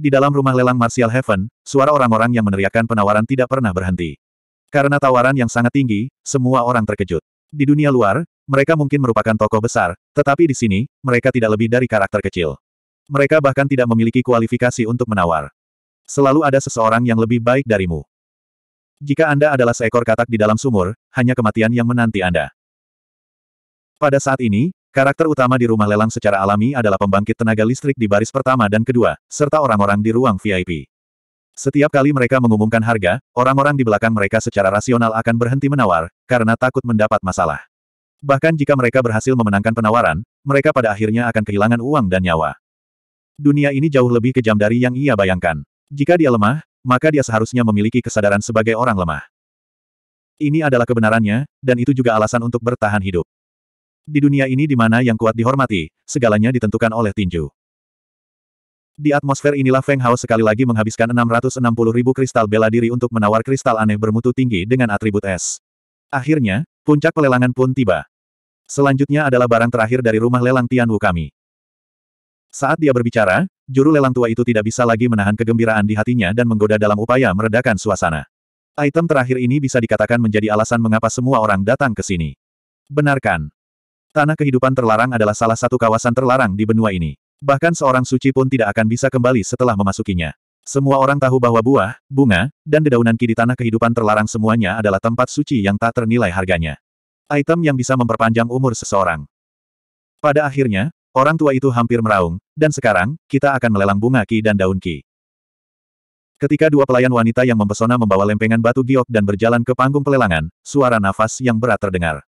Di dalam rumah lelang Martial Heaven, suara orang-orang yang meneriakkan penawaran tidak pernah berhenti. Karena tawaran yang sangat tinggi, semua orang terkejut. Di dunia luar, mereka mungkin merupakan tokoh besar, tetapi di sini, mereka tidak lebih dari karakter kecil. Mereka bahkan tidak memiliki kualifikasi untuk menawar. Selalu ada seseorang yang lebih baik darimu. Jika Anda adalah seekor katak di dalam sumur, hanya kematian yang menanti Anda. Pada saat ini, Karakter utama di rumah lelang secara alami adalah pembangkit tenaga listrik di baris pertama dan kedua, serta orang-orang di ruang VIP. Setiap kali mereka mengumumkan harga, orang-orang di belakang mereka secara rasional akan berhenti menawar, karena takut mendapat masalah. Bahkan jika mereka berhasil memenangkan penawaran, mereka pada akhirnya akan kehilangan uang dan nyawa. Dunia ini jauh lebih kejam dari yang ia bayangkan. Jika dia lemah, maka dia seharusnya memiliki kesadaran sebagai orang lemah. Ini adalah kebenarannya, dan itu juga alasan untuk bertahan hidup. Di dunia ini di mana yang kuat dihormati, segalanya ditentukan oleh tinju. Di atmosfer inilah Feng Hao sekali lagi menghabiskan 660 ribu kristal bela diri untuk menawar kristal aneh bermutu tinggi dengan atribut es. Akhirnya, puncak pelelangan pun tiba. Selanjutnya adalah barang terakhir dari rumah lelang Tianwu kami. Saat dia berbicara, juru lelang tua itu tidak bisa lagi menahan kegembiraan di hatinya dan menggoda dalam upaya meredakan suasana. Item terakhir ini bisa dikatakan menjadi alasan mengapa semua orang datang ke sini. Benarkan? Tanah kehidupan terlarang adalah salah satu kawasan terlarang di benua ini. Bahkan seorang suci pun tidak akan bisa kembali setelah memasukinya. Semua orang tahu bahwa buah, bunga, dan dedaunan ki di tanah kehidupan terlarang semuanya adalah tempat suci yang tak ternilai harganya. Item yang bisa memperpanjang umur seseorang. Pada akhirnya, orang tua itu hampir meraung, dan sekarang, kita akan melelang bunga ki dan daun ki. Ketika dua pelayan wanita yang mempesona membawa lempengan batu giok dan berjalan ke panggung pelelangan, suara nafas yang berat terdengar.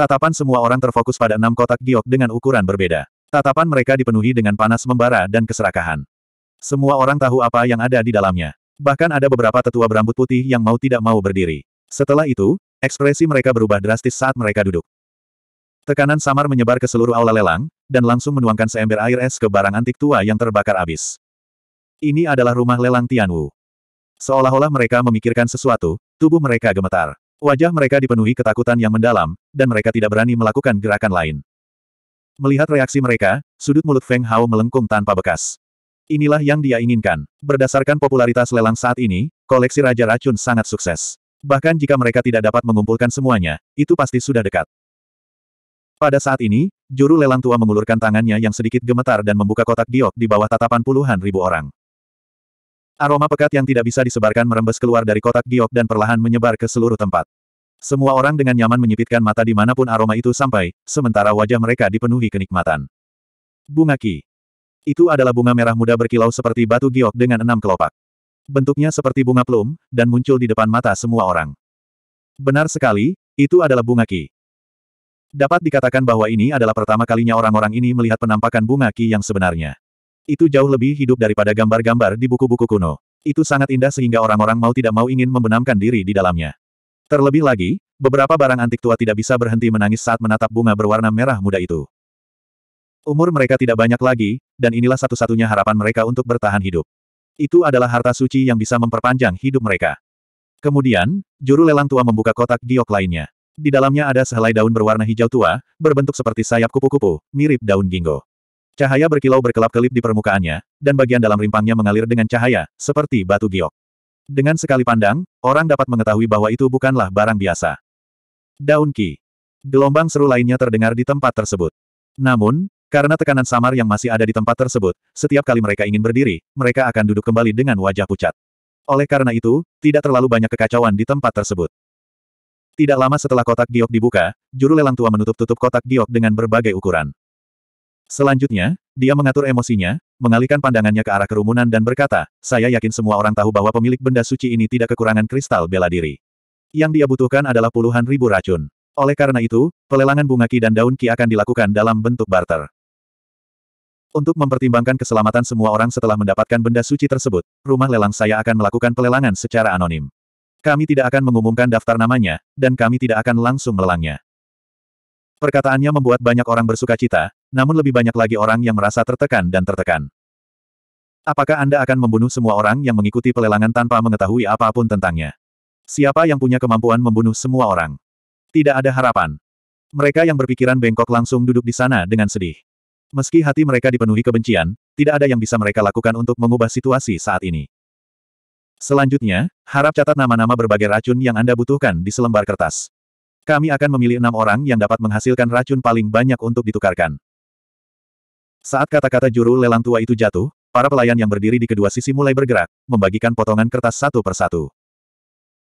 Tatapan semua orang terfokus pada enam kotak giok dengan ukuran berbeda. Tatapan mereka dipenuhi dengan panas membara dan keserakahan. Semua orang tahu apa yang ada di dalamnya. Bahkan ada beberapa tetua berambut putih yang mau tidak mau berdiri. Setelah itu, ekspresi mereka berubah drastis saat mereka duduk. Tekanan samar menyebar ke seluruh aula lelang, dan langsung menuangkan seember air es ke barang antik tua yang terbakar abis. Ini adalah rumah lelang Tianwu. Seolah-olah mereka memikirkan sesuatu, tubuh mereka gemetar. Wajah mereka dipenuhi ketakutan yang mendalam, dan mereka tidak berani melakukan gerakan lain. Melihat reaksi mereka, sudut mulut Feng Hao melengkung tanpa bekas. Inilah yang dia inginkan. Berdasarkan popularitas lelang saat ini, koleksi Raja Racun sangat sukses. Bahkan jika mereka tidak dapat mengumpulkan semuanya, itu pasti sudah dekat. Pada saat ini, juru lelang tua mengulurkan tangannya yang sedikit gemetar dan membuka kotak giok di bawah tatapan puluhan ribu orang. Aroma pekat yang tidak bisa disebarkan merembes keluar dari kotak giok dan perlahan menyebar ke seluruh tempat. Semua orang dengan nyaman menyipitkan mata di dimanapun aroma itu sampai, sementara wajah mereka dipenuhi kenikmatan. Bunga Ki. Itu adalah bunga merah muda berkilau seperti batu giok dengan enam kelopak. Bentuknya seperti bunga plum, dan muncul di depan mata semua orang. Benar sekali, itu adalah bunga Ki. Dapat dikatakan bahwa ini adalah pertama kalinya orang-orang ini melihat penampakan bunga Ki yang sebenarnya. Itu jauh lebih hidup daripada gambar-gambar di buku-buku kuno. Itu sangat indah sehingga orang-orang mau tidak mau ingin membenamkan diri di dalamnya. Terlebih lagi, beberapa barang antik tua tidak bisa berhenti menangis saat menatap bunga berwarna merah muda itu. Umur mereka tidak banyak lagi, dan inilah satu-satunya harapan mereka untuk bertahan hidup. Itu adalah harta suci yang bisa memperpanjang hidup mereka. Kemudian, juru lelang tua membuka kotak giok lainnya. Di dalamnya ada sehelai daun berwarna hijau tua, berbentuk seperti sayap kupu-kupu, mirip daun ginggo. Cahaya berkilau berkelap-kelip di permukaannya, dan bagian dalam rimpangnya mengalir dengan cahaya, seperti batu giok. Dengan sekali pandang, orang dapat mengetahui bahwa itu bukanlah barang biasa. Daun Ki. Gelombang seru lainnya terdengar di tempat tersebut. Namun, karena tekanan samar yang masih ada di tempat tersebut, setiap kali mereka ingin berdiri, mereka akan duduk kembali dengan wajah pucat. Oleh karena itu, tidak terlalu banyak kekacauan di tempat tersebut. Tidak lama setelah kotak giok dibuka, juru lelang tua menutup-tutup kotak giok dengan berbagai ukuran. Selanjutnya, dia mengatur emosinya, mengalihkan pandangannya ke arah kerumunan dan berkata, saya yakin semua orang tahu bahwa pemilik benda suci ini tidak kekurangan kristal bela diri. Yang dia butuhkan adalah puluhan ribu racun. Oleh karena itu, pelelangan bunga ki dan daun ki akan dilakukan dalam bentuk barter. Untuk mempertimbangkan keselamatan semua orang setelah mendapatkan benda suci tersebut, rumah lelang saya akan melakukan pelelangan secara anonim. Kami tidak akan mengumumkan daftar namanya, dan kami tidak akan langsung melelangnya. Perkataannya membuat banyak orang bersuka cita, namun lebih banyak lagi orang yang merasa tertekan dan tertekan. Apakah Anda akan membunuh semua orang yang mengikuti pelelangan tanpa mengetahui apapun tentangnya? Siapa yang punya kemampuan membunuh semua orang? Tidak ada harapan. Mereka yang berpikiran bengkok langsung duduk di sana dengan sedih. Meski hati mereka dipenuhi kebencian, tidak ada yang bisa mereka lakukan untuk mengubah situasi saat ini. Selanjutnya, harap catat nama-nama berbagai racun yang Anda butuhkan di selembar kertas. Kami akan memilih enam orang yang dapat menghasilkan racun paling banyak untuk ditukarkan. Saat kata-kata juru lelang tua itu jatuh, para pelayan yang berdiri di kedua sisi mulai bergerak, membagikan potongan kertas satu persatu.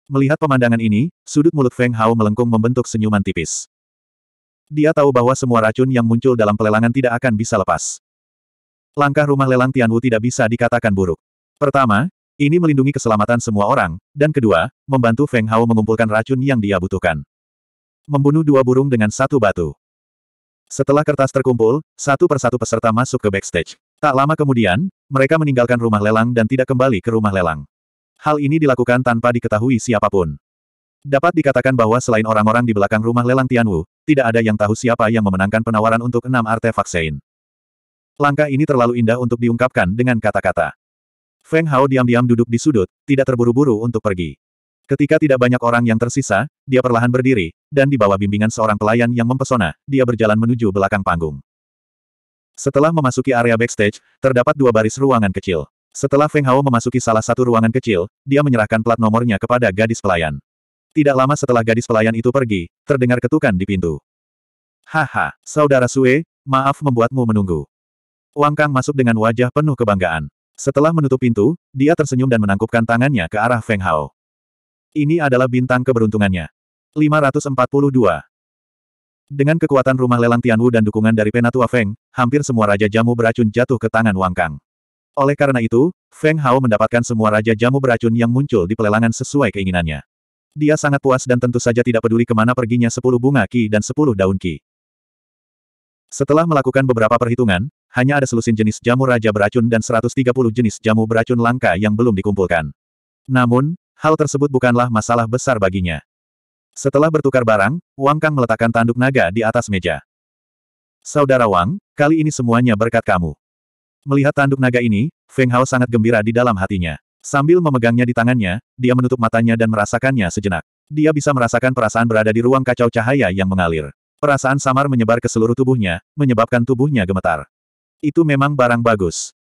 Melihat pemandangan ini, sudut mulut Feng Hao melengkung membentuk senyuman tipis. Dia tahu bahwa semua racun yang muncul dalam pelelangan tidak akan bisa lepas. Langkah rumah lelang Tianwu tidak bisa dikatakan buruk. Pertama, ini melindungi keselamatan semua orang, dan kedua, membantu Feng Hao mengumpulkan racun yang dia butuhkan. Membunuh dua burung dengan satu batu. Setelah kertas terkumpul, satu persatu peserta masuk ke backstage. Tak lama kemudian, mereka meninggalkan rumah lelang dan tidak kembali ke rumah lelang. Hal ini dilakukan tanpa diketahui siapapun. Dapat dikatakan bahwa selain orang-orang di belakang rumah lelang Tianwu, tidak ada yang tahu siapa yang memenangkan penawaran untuk enam artefak Sein. Langkah ini terlalu indah untuk diungkapkan dengan kata-kata. Feng Hao diam-diam duduk di sudut, tidak terburu-buru untuk pergi. Ketika tidak banyak orang yang tersisa, dia perlahan berdiri, dan di bawah bimbingan seorang pelayan yang mempesona, dia berjalan menuju belakang panggung. Setelah memasuki area backstage, terdapat dua baris ruangan kecil. Setelah Feng Hao memasuki salah satu ruangan kecil, dia menyerahkan plat nomornya kepada gadis pelayan. Tidak lama setelah gadis pelayan itu pergi, terdengar ketukan di pintu. Haha, saudara Sue, maaf membuatmu menunggu. Wang Kang masuk dengan wajah penuh kebanggaan. Setelah menutup pintu, dia tersenyum dan menangkupkan tangannya ke arah Feng Hao. Ini adalah bintang keberuntungannya. 542. Dengan kekuatan rumah lelang Tianwu dan dukungan dari Penatua Feng, hampir semua Raja Jamu beracun jatuh ke tangan Wang Kang. Oleh karena itu, Feng Hao mendapatkan semua Raja Jamu beracun yang muncul di pelelangan sesuai keinginannya. Dia sangat puas dan tentu saja tidak peduli kemana perginya sepuluh bunga Ki dan sepuluh daun Ki. Setelah melakukan beberapa perhitungan, hanya ada selusin jenis jamu raja beracun dan 130 jenis jamu beracun langka yang belum dikumpulkan. Namun, hal tersebut bukanlah masalah besar baginya. Setelah bertukar barang, Wang Kang meletakkan tanduk naga di atas meja. Saudara Wang, kali ini semuanya berkat kamu. Melihat tanduk naga ini, Feng Hao sangat gembira di dalam hatinya. Sambil memegangnya di tangannya, dia menutup matanya dan merasakannya sejenak. Dia bisa merasakan perasaan berada di ruang kacau cahaya yang mengalir. Perasaan samar menyebar ke seluruh tubuhnya, menyebabkan tubuhnya gemetar. Itu memang barang bagus.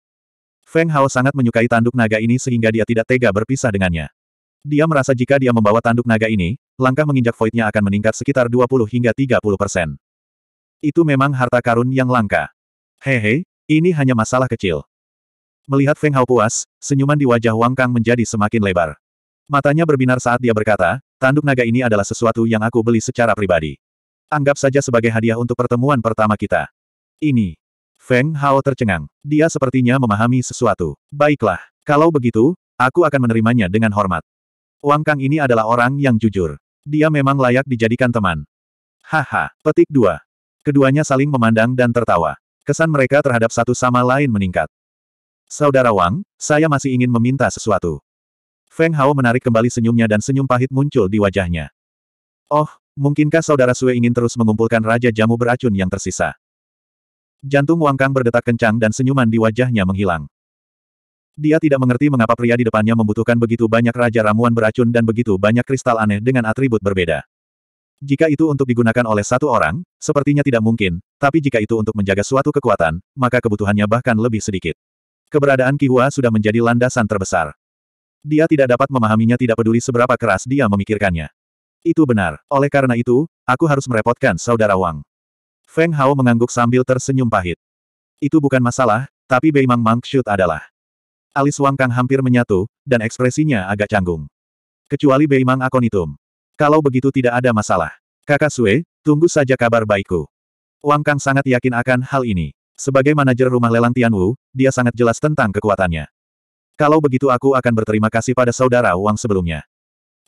Feng Hao sangat menyukai tanduk naga ini sehingga dia tidak tega berpisah dengannya. Dia merasa jika dia membawa tanduk naga ini, langkah menginjak voidnya akan meningkat sekitar 20 hingga 30 persen. Itu memang harta karun yang langka. Hehe, ini hanya masalah kecil. Melihat Feng Hao puas, senyuman di wajah Wang Kang menjadi semakin lebar. Matanya berbinar saat dia berkata, tanduk naga ini adalah sesuatu yang aku beli secara pribadi. Anggap saja sebagai hadiah untuk pertemuan pertama kita. Ini. Feng Hao tercengang. Dia sepertinya memahami sesuatu. Baiklah, kalau begitu, aku akan menerimanya dengan hormat. Wang Kang ini adalah orang yang jujur. Dia memang layak dijadikan teman. Haha, petik dua. Keduanya saling memandang dan tertawa. Kesan mereka terhadap satu sama lain meningkat. Saudara Wang, saya masih ingin meminta sesuatu. Feng Hao menarik kembali senyumnya dan senyum pahit muncul di wajahnya. Oh, mungkinkah saudara Sue ingin terus mengumpulkan Raja Jamu beracun yang tersisa? Jantung Wang Kang berdetak kencang dan senyuman di wajahnya menghilang. Dia tidak mengerti mengapa pria di depannya membutuhkan begitu banyak raja ramuan beracun dan begitu banyak kristal aneh dengan atribut berbeda. Jika itu untuk digunakan oleh satu orang, sepertinya tidak mungkin, tapi jika itu untuk menjaga suatu kekuatan, maka kebutuhannya bahkan lebih sedikit. Keberadaan Kihua sudah menjadi landasan terbesar. Dia tidak dapat memahaminya tidak peduli seberapa keras dia memikirkannya. Itu benar. Oleh karena itu, aku harus merepotkan saudara Wang. Feng Hao mengangguk sambil tersenyum pahit. Itu bukan masalah, tapi Beimang Mangshut adalah. Alis Wang Kang hampir menyatu, dan ekspresinya agak canggung. Kecuali Beimang Akonitum. Kalau begitu tidak ada masalah. Kakak Sue, tunggu saja kabar baikku. Wang Kang sangat yakin akan hal ini. Sebagai manajer rumah lelang Tianwu, dia sangat jelas tentang kekuatannya. Kalau begitu aku akan berterima kasih pada saudara Wang sebelumnya.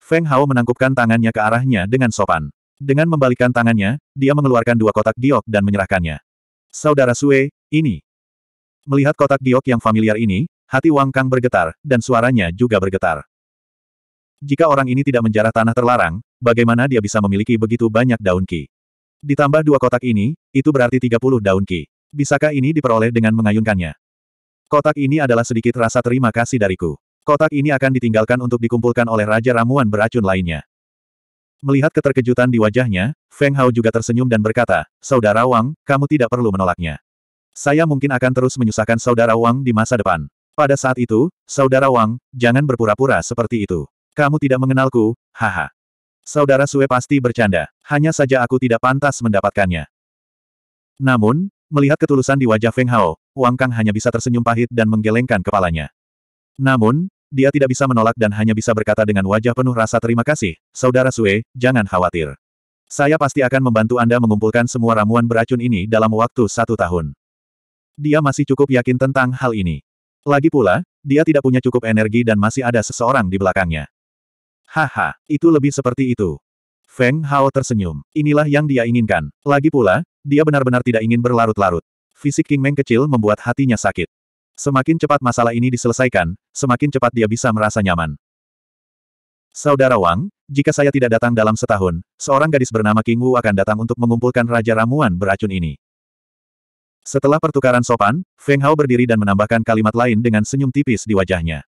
Feng Hao menangkupkan tangannya ke arahnya dengan sopan. Dengan membalikkan tangannya, dia mengeluarkan dua kotak giok dan menyerahkannya. Saudara Sue, ini. Melihat kotak giok yang familiar ini, hati Wang Kang bergetar, dan suaranya juga bergetar. Jika orang ini tidak menjarah tanah terlarang, bagaimana dia bisa memiliki begitu banyak daun ki? Ditambah dua kotak ini, itu berarti 30 daun ki. Bisakah ini diperoleh dengan mengayunkannya? Kotak ini adalah sedikit rasa terima kasih dariku. Kotak ini akan ditinggalkan untuk dikumpulkan oleh Raja Ramuan beracun lainnya. Melihat keterkejutan di wajahnya, Feng Hao juga tersenyum dan berkata, Saudara Wang, kamu tidak perlu menolaknya. Saya mungkin akan terus menyusahkan saudara Wang di masa depan. Pada saat itu, saudara Wang, jangan berpura-pura seperti itu. Kamu tidak mengenalku, haha. Saudara Sue pasti bercanda, hanya saja aku tidak pantas mendapatkannya. Namun, melihat ketulusan di wajah Feng Hao, Wang Kang hanya bisa tersenyum pahit dan menggelengkan kepalanya. Namun, dia tidak bisa menolak dan hanya bisa berkata dengan wajah penuh rasa terima kasih, Saudara Sue, jangan khawatir. Saya pasti akan membantu Anda mengumpulkan semua ramuan beracun ini dalam waktu satu tahun. Dia masih cukup yakin tentang hal ini. Lagi pula, dia tidak punya cukup energi dan masih ada seseorang di belakangnya. Haha, itu lebih seperti itu. Feng Hao tersenyum. Inilah yang dia inginkan. Lagi pula, dia benar-benar tidak ingin berlarut-larut. Fisik King Meng kecil membuat hatinya sakit. Semakin cepat masalah ini diselesaikan, semakin cepat dia bisa merasa nyaman. Saudara Wang, jika saya tidak datang dalam setahun, seorang gadis bernama King Wu akan datang untuk mengumpulkan Raja Ramuan beracun ini. Setelah pertukaran sopan, Feng Hao berdiri dan menambahkan kalimat lain dengan senyum tipis di wajahnya.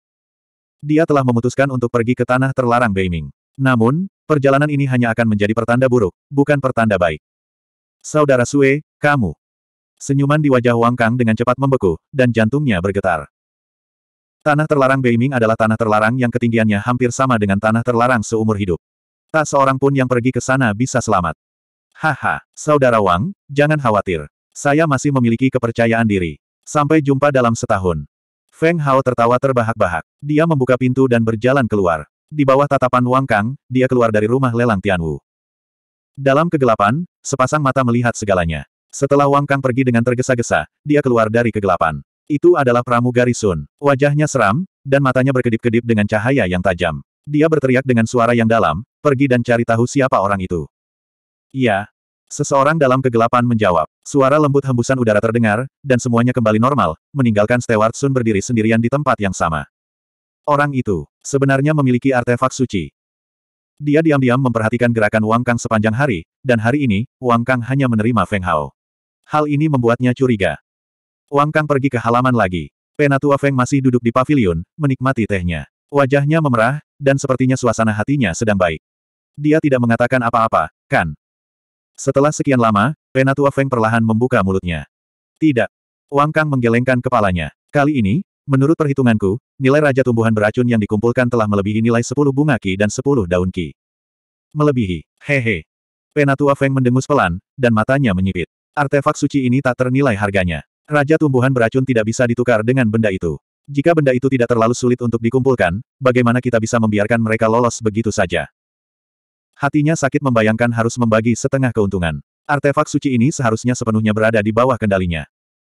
Dia telah memutuskan untuk pergi ke tanah terlarang Beiming. Namun, perjalanan ini hanya akan menjadi pertanda buruk, bukan pertanda baik. Saudara Sue, kamu. Senyuman di wajah Wang Kang dengan cepat membeku, dan jantungnya bergetar. Tanah terlarang Beiming adalah tanah terlarang yang ketinggiannya hampir sama dengan tanah terlarang seumur hidup. Tak seorang pun yang pergi ke sana bisa selamat. Haha, Saudara Wang, jangan khawatir. Saya masih memiliki kepercayaan diri. Sampai jumpa dalam setahun. Feng Hao tertawa terbahak-bahak. Dia membuka pintu dan berjalan keluar. Di bawah tatapan Wang Kang, dia keluar dari rumah lelang Tianwu. Dalam kegelapan, sepasang mata melihat segalanya. Setelah Wang Kang pergi dengan tergesa-gesa, dia keluar dari kegelapan. Itu adalah pramugari Sun. Wajahnya seram, dan matanya berkedip-kedip dengan cahaya yang tajam. Dia berteriak dengan suara yang dalam, pergi dan cari tahu siapa orang itu. Iya, Seseorang dalam kegelapan menjawab. Suara lembut hembusan udara terdengar, dan semuanya kembali normal, meninggalkan Stewart Sun berdiri sendirian di tempat yang sama. Orang itu, sebenarnya memiliki artefak suci. Dia diam-diam memperhatikan gerakan Wang Kang sepanjang hari, dan hari ini, Wang Kang hanya menerima Feng Hao. Hal ini membuatnya curiga. Wang Kang pergi ke halaman lagi. Penatua Feng masih duduk di pavilion, menikmati tehnya. Wajahnya memerah, dan sepertinya suasana hatinya sedang baik. Dia tidak mengatakan apa-apa, kan? Setelah sekian lama, Penatua Feng perlahan membuka mulutnya. Tidak. Wang Kang menggelengkan kepalanya. Kali ini, menurut perhitunganku, nilai raja tumbuhan beracun yang dikumpulkan telah melebihi nilai 10 bunga ki dan 10 daun ki. Melebihi. Hehe. Penatua Feng mendengus pelan, dan matanya menyipit. Artefak suci ini tak ternilai harganya. Raja tumbuhan beracun tidak bisa ditukar dengan benda itu. Jika benda itu tidak terlalu sulit untuk dikumpulkan, bagaimana kita bisa membiarkan mereka lolos begitu saja? Hatinya sakit membayangkan harus membagi setengah keuntungan. Artefak suci ini seharusnya sepenuhnya berada di bawah kendalinya.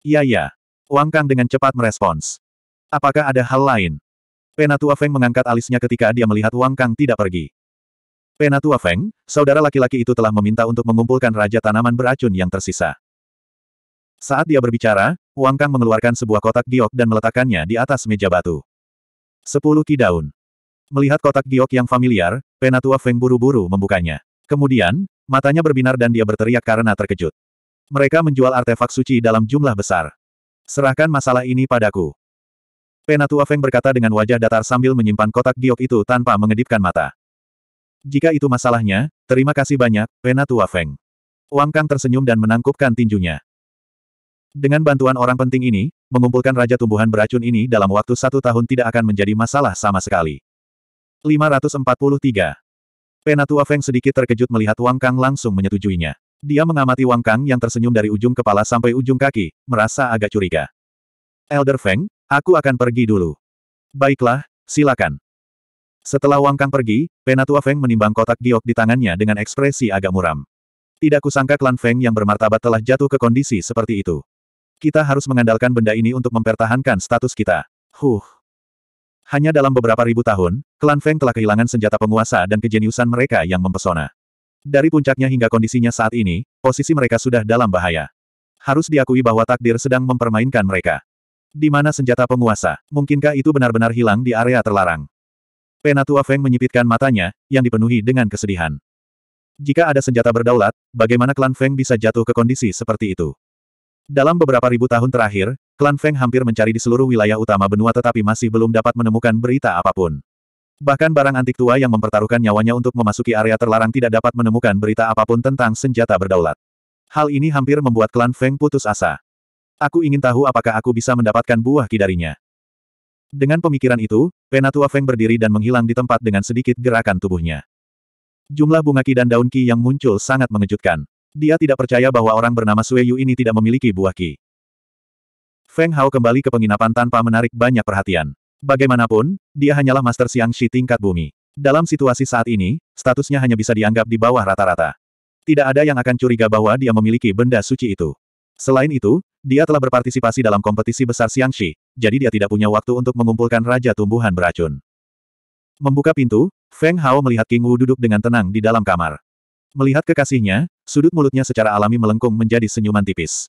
Iya ya. Wang Kang dengan cepat merespons. Apakah ada hal lain? Penatua Feng mengangkat alisnya ketika dia melihat Wang Kang tidak pergi. Penatua Feng, saudara laki-laki itu telah meminta untuk mengumpulkan Raja Tanaman Beracun yang tersisa. Saat dia berbicara, Wang Kang mengeluarkan sebuah kotak giok dan meletakkannya di atas meja batu. Sepuluh ki Melihat kotak giok yang familiar, Penatua Feng buru-buru membukanya. Kemudian, matanya berbinar dan dia berteriak karena terkejut. Mereka menjual artefak suci dalam jumlah besar. Serahkan masalah ini padaku. Penatua Feng berkata dengan wajah datar sambil menyimpan kotak giok itu tanpa mengedipkan mata. Jika itu masalahnya, terima kasih banyak, Penatua Feng. Wang Kang tersenyum dan menangkupkan tinjunya. Dengan bantuan orang penting ini, mengumpulkan Raja Tumbuhan Beracun ini dalam waktu satu tahun tidak akan menjadi masalah sama sekali. 543. Penatua Feng sedikit terkejut melihat Wang Kang langsung menyetujuinya. Dia mengamati Wang Kang yang tersenyum dari ujung kepala sampai ujung kaki, merasa agak curiga. Elder Feng, aku akan pergi dulu. Baiklah, silakan. Setelah Wang Kang pergi, Penatua Feng menimbang kotak giok di tangannya dengan ekspresi agak muram. Tidak kusangka klan Feng yang bermartabat telah jatuh ke kondisi seperti itu. Kita harus mengandalkan benda ini untuk mempertahankan status kita. Huh. Hanya dalam beberapa ribu tahun, klan Feng telah kehilangan senjata penguasa dan kejeniusan mereka yang mempesona. Dari puncaknya hingga kondisinya saat ini, posisi mereka sudah dalam bahaya. Harus diakui bahwa takdir sedang mempermainkan mereka. Di mana senjata penguasa? Mungkinkah itu benar-benar hilang di area terlarang? Penatua Feng menyipitkan matanya, yang dipenuhi dengan kesedihan. Jika ada senjata berdaulat, bagaimana klan Feng bisa jatuh ke kondisi seperti itu? Dalam beberapa ribu tahun terakhir, Klan Feng hampir mencari di seluruh wilayah utama benua tetapi masih belum dapat menemukan berita apapun. Bahkan barang antik tua yang mempertaruhkan nyawanya untuk memasuki area terlarang tidak dapat menemukan berita apapun tentang senjata berdaulat. Hal ini hampir membuat klan Feng putus asa. Aku ingin tahu apakah aku bisa mendapatkan buah kidarinya. Dengan pemikiran itu, Penatua Feng berdiri dan menghilang di tempat dengan sedikit gerakan tubuhnya. Jumlah bunga ki dan daun ki yang muncul sangat mengejutkan. Dia tidak percaya bahwa orang bernama Sueyu ini tidak memiliki buah ki. Feng Hao kembali ke penginapan tanpa menarik banyak perhatian. Bagaimanapun, dia hanyalah Master Siang Shi tingkat bumi. Dalam situasi saat ini, statusnya hanya bisa dianggap di bawah rata-rata. Tidak ada yang akan curiga bahwa dia memiliki benda suci itu. Selain itu, dia telah berpartisipasi dalam kompetisi besar Siang Shi, jadi dia tidak punya waktu untuk mengumpulkan Raja Tumbuhan Beracun. Membuka pintu, Feng Hao melihat King Wu duduk dengan tenang di dalam kamar. Melihat kekasihnya, sudut mulutnya secara alami melengkung menjadi senyuman tipis.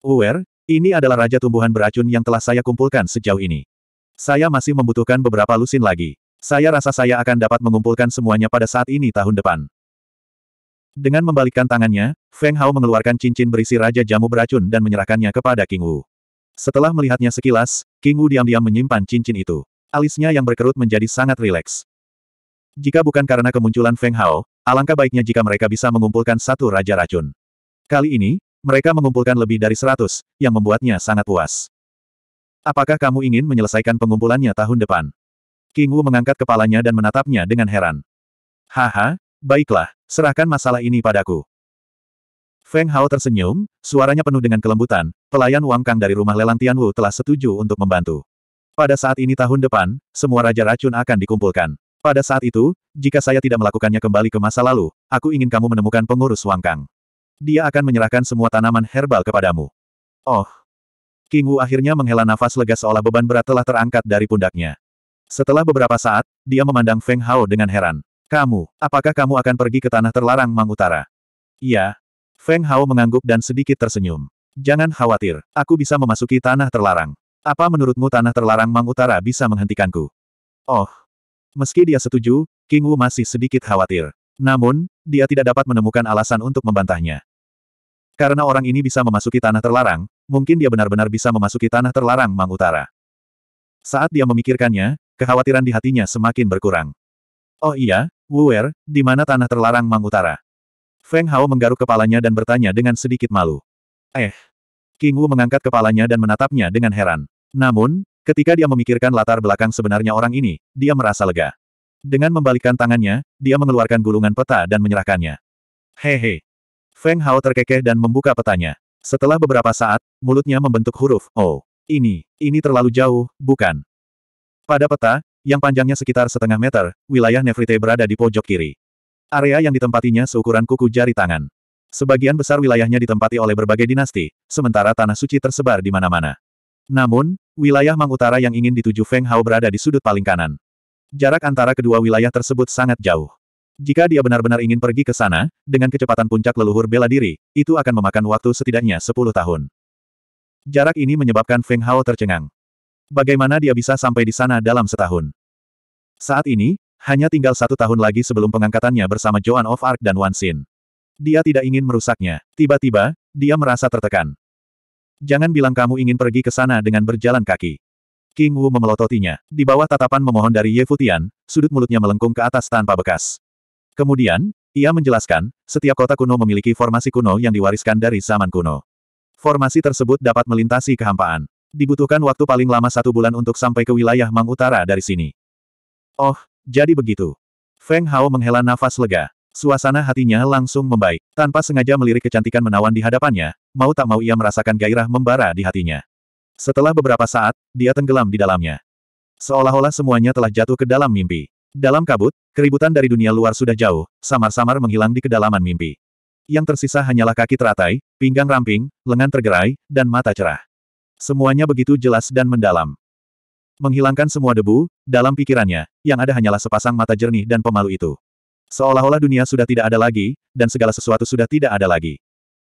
Uwer, ini adalah raja tumbuhan beracun yang telah saya kumpulkan sejauh ini. Saya masih membutuhkan beberapa lusin lagi. Saya rasa saya akan dapat mengumpulkan semuanya pada saat ini tahun depan. Dengan membalikkan tangannya, Feng Hao mengeluarkan cincin berisi raja jamu beracun dan menyerahkannya kepada King Wu. Setelah melihatnya sekilas, King Wu diam-diam menyimpan cincin itu. Alisnya yang berkerut menjadi sangat rileks. Jika bukan karena kemunculan Feng Hao, alangkah baiknya jika mereka bisa mengumpulkan satu Raja Racun. Kali ini, mereka mengumpulkan lebih dari seratus, yang membuatnya sangat puas. Apakah kamu ingin menyelesaikan pengumpulannya tahun depan? King Wu mengangkat kepalanya dan menatapnya dengan heran. Haha, baiklah, serahkan masalah ini padaku. Feng Hao tersenyum, suaranya penuh dengan kelembutan, pelayan Wang Kang dari rumah lelang Tian Wu telah setuju untuk membantu. Pada saat ini tahun depan, semua Raja Racun akan dikumpulkan. Pada saat itu, jika saya tidak melakukannya kembali ke masa lalu, aku ingin kamu menemukan pengurus Wang Kang dia akan menyerahkan semua tanaman herbal kepadamu. Oh. King Wu akhirnya menghela nafas lega seolah beban berat telah terangkat dari pundaknya. Setelah beberapa saat, dia memandang Feng Hao dengan heran. Kamu, apakah kamu akan pergi ke tanah terlarang Mang Utara? Iya. Feng Hao mengangguk dan sedikit tersenyum. Jangan khawatir, aku bisa memasuki tanah terlarang. Apa menurutmu tanah terlarang Mang Utara bisa menghentikanku? Oh. Meski dia setuju, King Wu masih sedikit khawatir. Namun, dia tidak dapat menemukan alasan untuk membantahnya. Karena orang ini bisa memasuki tanah terlarang, mungkin dia benar-benar bisa memasuki tanah terlarang Mang Utara. Saat dia memikirkannya, kekhawatiran di hatinya semakin berkurang. Oh iya, Wu Wuer, di mana tanah terlarang Mang Utara? Feng Hao menggaruk kepalanya dan bertanya dengan sedikit malu. Eh. King Wu mengangkat kepalanya dan menatapnya dengan heran. Namun, ketika dia memikirkan latar belakang sebenarnya orang ini, dia merasa lega. Dengan membalikkan tangannya, dia mengeluarkan gulungan peta dan menyerahkannya. Hehe, Feng Hao terkekeh dan membuka petanya. Setelah beberapa saat, mulutnya membentuk huruf O. Ini, ini terlalu jauh, bukan? Pada peta, yang panjangnya sekitar setengah meter, wilayah Nefrite berada di pojok kiri. Area yang ditempatinya seukuran kuku jari tangan. Sebagian besar wilayahnya ditempati oleh berbagai dinasti, sementara Tanah Suci tersebar di mana-mana. Namun, wilayah Mang Utara yang ingin dituju Feng Hao berada di sudut paling kanan. Jarak antara kedua wilayah tersebut sangat jauh. Jika dia benar-benar ingin pergi ke sana, dengan kecepatan puncak leluhur bela diri, itu akan memakan waktu setidaknya 10 tahun. Jarak ini menyebabkan Feng Hao tercengang. Bagaimana dia bisa sampai di sana dalam setahun? Saat ini, hanya tinggal satu tahun lagi sebelum pengangkatannya bersama Joan of Arc dan Wan Xin. Dia tidak ingin merusaknya. Tiba-tiba, dia merasa tertekan. Jangan bilang kamu ingin pergi ke sana dengan berjalan kaki. King Wu memelototinya. Di bawah tatapan memohon dari Ye Futian, sudut mulutnya melengkung ke atas tanpa bekas. Kemudian, ia menjelaskan, setiap kota kuno memiliki formasi kuno yang diwariskan dari zaman kuno. Formasi tersebut dapat melintasi kehampaan. Dibutuhkan waktu paling lama satu bulan untuk sampai ke wilayah Mang Utara dari sini. Oh, jadi begitu. Feng Hao menghela nafas lega. Suasana hatinya langsung membaik. Tanpa sengaja melirik kecantikan menawan di hadapannya, mau tak mau ia merasakan gairah membara di hatinya. Setelah beberapa saat, dia tenggelam di dalamnya. Seolah-olah semuanya telah jatuh ke dalam mimpi. Dalam kabut, keributan dari dunia luar sudah jauh, samar-samar menghilang di kedalaman mimpi. Yang tersisa hanyalah kaki teratai, pinggang ramping, lengan tergerai, dan mata cerah. Semuanya begitu jelas dan mendalam. Menghilangkan semua debu, dalam pikirannya, yang ada hanyalah sepasang mata jernih dan pemalu itu. Seolah-olah dunia sudah tidak ada lagi, dan segala sesuatu sudah tidak ada lagi.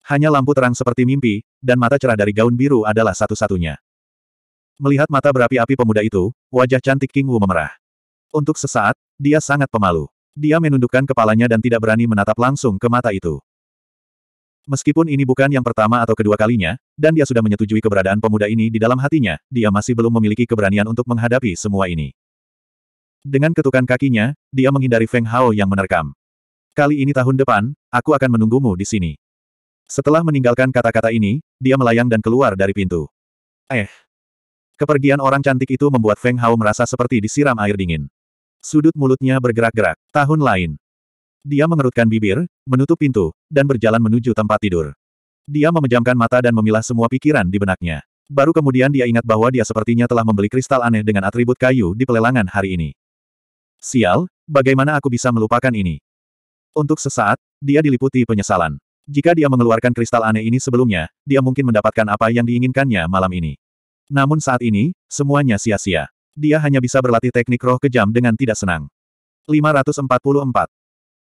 Hanya lampu terang seperti mimpi, dan mata cerah dari gaun biru adalah satu-satunya. Melihat mata berapi-api pemuda itu, wajah cantik King Wu memerah. Untuk sesaat, dia sangat pemalu. Dia menundukkan kepalanya dan tidak berani menatap langsung ke mata itu. Meskipun ini bukan yang pertama atau kedua kalinya, dan dia sudah menyetujui keberadaan pemuda ini di dalam hatinya, dia masih belum memiliki keberanian untuk menghadapi semua ini. Dengan ketukan kakinya, dia menghindari Feng Hao yang menerkam. Kali ini tahun depan, aku akan menunggumu di sini. Setelah meninggalkan kata-kata ini, dia melayang dan keluar dari pintu. Eh. Kepergian orang cantik itu membuat Feng Hao merasa seperti disiram air dingin. Sudut mulutnya bergerak-gerak. Tahun lain. Dia mengerutkan bibir, menutup pintu, dan berjalan menuju tempat tidur. Dia memejamkan mata dan memilah semua pikiran di benaknya. Baru kemudian dia ingat bahwa dia sepertinya telah membeli kristal aneh dengan atribut kayu di pelelangan hari ini. Sial, bagaimana aku bisa melupakan ini? Untuk sesaat, dia diliputi penyesalan. Jika dia mengeluarkan kristal aneh ini sebelumnya, dia mungkin mendapatkan apa yang diinginkannya malam ini. Namun saat ini, semuanya sia-sia. Dia hanya bisa berlatih teknik roh kejam dengan tidak senang. 544.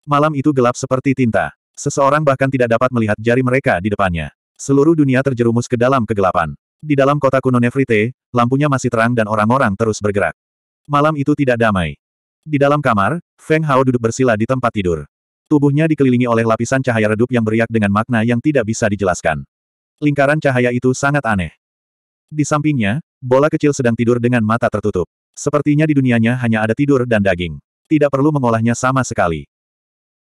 Malam itu gelap seperti tinta. Seseorang bahkan tidak dapat melihat jari mereka di depannya. Seluruh dunia terjerumus ke dalam kegelapan. Di dalam kota kuno Nefrite, lampunya masih terang dan orang-orang terus bergerak. Malam itu tidak damai. Di dalam kamar, Feng Hao duduk bersila di tempat tidur. Tubuhnya dikelilingi oleh lapisan cahaya redup yang beriak dengan makna yang tidak bisa dijelaskan. Lingkaran cahaya itu sangat aneh. Di sampingnya, bola kecil sedang tidur dengan mata tertutup. Sepertinya di dunianya hanya ada tidur dan daging. Tidak perlu mengolahnya sama sekali.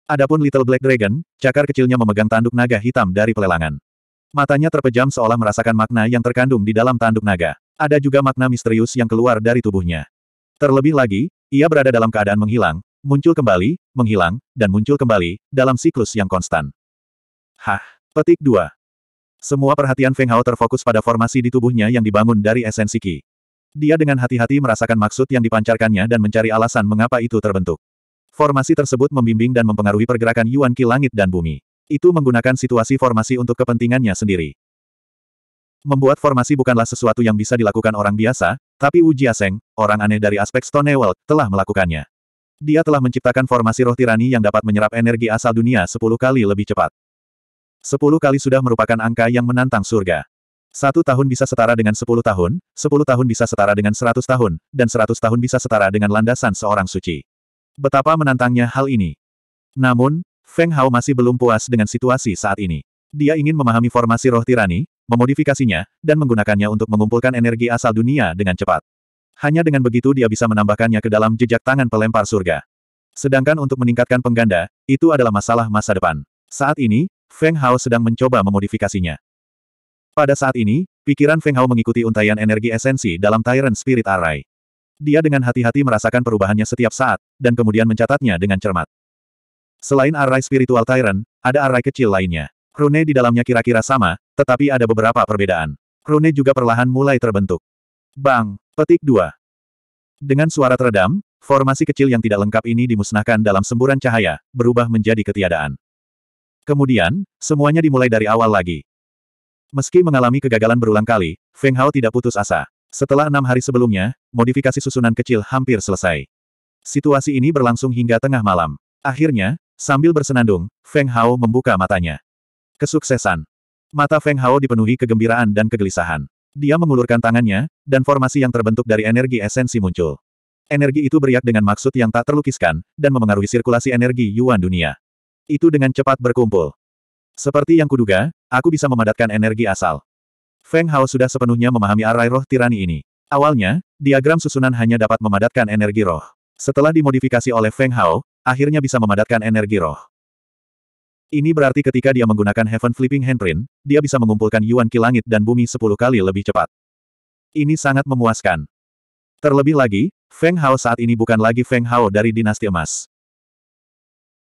Adapun Little Black Dragon, cakar kecilnya memegang tanduk naga hitam dari pelelangan. Matanya terpejam seolah merasakan makna yang terkandung di dalam tanduk naga. Ada juga makna misterius yang keluar dari tubuhnya. Terlebih lagi, ia berada dalam keadaan menghilang, muncul kembali, menghilang, dan muncul kembali, dalam siklus yang konstan. Hah, petik 2. Semua perhatian Feng Hao terfokus pada formasi di tubuhnya yang dibangun dari esensi Qi. Dia dengan hati-hati merasakan maksud yang dipancarkannya dan mencari alasan mengapa itu terbentuk. Formasi tersebut membimbing dan mempengaruhi pergerakan Yuan Qi langit dan bumi. Itu menggunakan situasi formasi untuk kepentingannya sendiri. Membuat formasi bukanlah sesuatu yang bisa dilakukan orang biasa, tapi Wu Jiaseng, orang aneh dari aspek Stone World, telah melakukannya. Dia telah menciptakan formasi roh tirani yang dapat menyerap energi asal dunia 10 kali lebih cepat. Sepuluh kali sudah merupakan angka yang menantang surga. Satu tahun bisa setara dengan sepuluh tahun, sepuluh tahun bisa setara dengan seratus tahun, dan seratus tahun bisa setara dengan landasan seorang suci. Betapa menantangnya hal ini. Namun, Feng Hao masih belum puas dengan situasi saat ini. Dia ingin memahami formasi roh tirani, memodifikasinya, dan menggunakannya untuk mengumpulkan energi asal dunia dengan cepat. Hanya dengan begitu dia bisa menambahkannya ke dalam jejak tangan pelempar surga. Sedangkan untuk meningkatkan pengganda, itu adalah masalah masa depan. Saat ini, Feng Hao sedang mencoba memodifikasinya. Pada saat ini, pikiran Feng Hao mengikuti untaian energi esensi dalam Tyrant Spirit Array. Dia dengan hati-hati merasakan perubahannya setiap saat, dan kemudian mencatatnya dengan cermat. Selain array spiritual Tyrant, ada array kecil lainnya. Rune di dalamnya kira-kira sama, tetapi ada beberapa perbedaan. Rune juga perlahan mulai terbentuk. Bang! Petik 2. Dengan suara teredam, formasi kecil yang tidak lengkap ini dimusnahkan dalam semburan cahaya, berubah menjadi ketiadaan. Kemudian, semuanya dimulai dari awal lagi. Meski mengalami kegagalan berulang kali, Feng Hao tidak putus asa. Setelah enam hari sebelumnya, modifikasi susunan kecil hampir selesai. Situasi ini berlangsung hingga tengah malam. Akhirnya, sambil bersenandung, Feng Hao membuka matanya. Kesuksesan. Mata Feng Hao dipenuhi kegembiraan dan kegelisahan. Dia mengulurkan tangannya, dan formasi yang terbentuk dari energi esensi muncul. Energi itu beriak dengan maksud yang tak terlukiskan, dan memengaruhi sirkulasi energi Yuan dunia itu dengan cepat berkumpul. Seperti yang kuduga, aku bisa memadatkan energi asal. Feng Hao sudah sepenuhnya memahami arai roh tirani ini. Awalnya, diagram susunan hanya dapat memadatkan energi roh. Setelah dimodifikasi oleh Feng Hao, akhirnya bisa memadatkan energi roh. Ini berarti ketika dia menggunakan Heaven Flipping Handprint, dia bisa mengumpulkan Yuan Ki Langit dan Bumi 10 kali lebih cepat. Ini sangat memuaskan. Terlebih lagi, Feng Hao saat ini bukan lagi Feng Hao dari dinasti emas.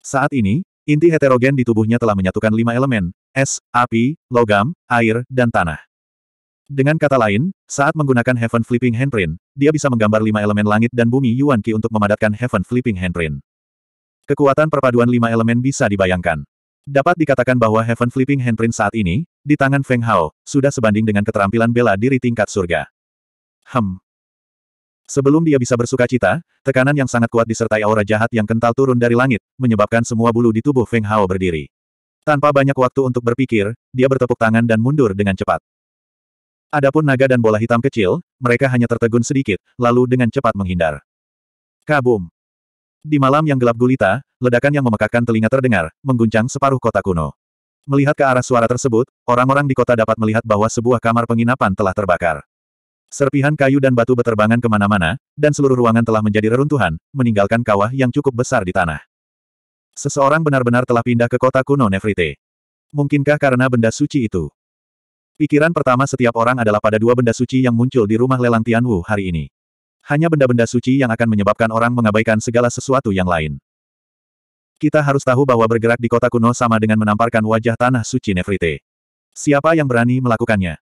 Saat ini, Inti heterogen di tubuhnya telah menyatukan lima elemen, es, api, logam, air, dan tanah. Dengan kata lain, saat menggunakan Heaven Flipping Handprint, dia bisa menggambar lima elemen langit dan bumi Yuan Qi untuk memadatkan Heaven Flipping Handprint. Kekuatan perpaduan lima elemen bisa dibayangkan. Dapat dikatakan bahwa Heaven Flipping Handprint saat ini, di tangan Feng Hao, sudah sebanding dengan keterampilan bela diri tingkat surga. Hmm. Sebelum dia bisa bersuka cita, tekanan yang sangat kuat disertai aura jahat yang kental turun dari langit, menyebabkan semua bulu di tubuh Feng Hao berdiri. Tanpa banyak waktu untuk berpikir, dia bertepuk tangan dan mundur dengan cepat. Adapun naga dan bola hitam kecil, mereka hanya tertegun sedikit, lalu dengan cepat menghindar. Kabum! Di malam yang gelap gulita, ledakan yang memekakkan telinga terdengar, mengguncang separuh kota kuno. Melihat ke arah suara tersebut, orang-orang di kota dapat melihat bahwa sebuah kamar penginapan telah terbakar. Serpihan kayu dan batu beterbangan kemana-mana, dan seluruh ruangan telah menjadi reruntuhan, meninggalkan kawah yang cukup besar di tanah. Seseorang benar-benar telah pindah ke kota kuno Nefrite. Mungkinkah karena benda suci itu? Pikiran pertama setiap orang adalah pada dua benda suci yang muncul di rumah lelang Tianwu hari ini. Hanya benda-benda suci yang akan menyebabkan orang mengabaikan segala sesuatu yang lain. Kita harus tahu bahwa bergerak di kota kuno sama dengan menamparkan wajah tanah suci Nefrite. Siapa yang berani melakukannya?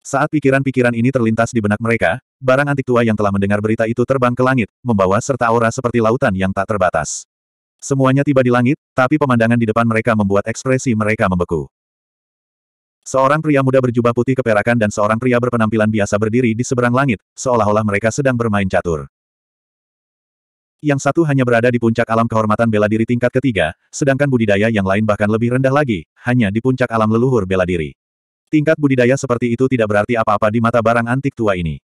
Saat pikiran-pikiran ini terlintas di benak mereka, barang antik tua yang telah mendengar berita itu terbang ke langit, membawa serta aura seperti lautan yang tak terbatas. Semuanya tiba di langit, tapi pemandangan di depan mereka membuat ekspresi mereka membeku. Seorang pria muda berjubah putih keperakan dan seorang pria berpenampilan biasa berdiri di seberang langit, seolah-olah mereka sedang bermain catur. Yang satu hanya berada di puncak alam kehormatan bela diri tingkat ketiga, sedangkan budidaya yang lain bahkan lebih rendah lagi, hanya di puncak alam leluhur bela diri. Tingkat budidaya seperti itu tidak berarti apa-apa di mata barang antik tua ini.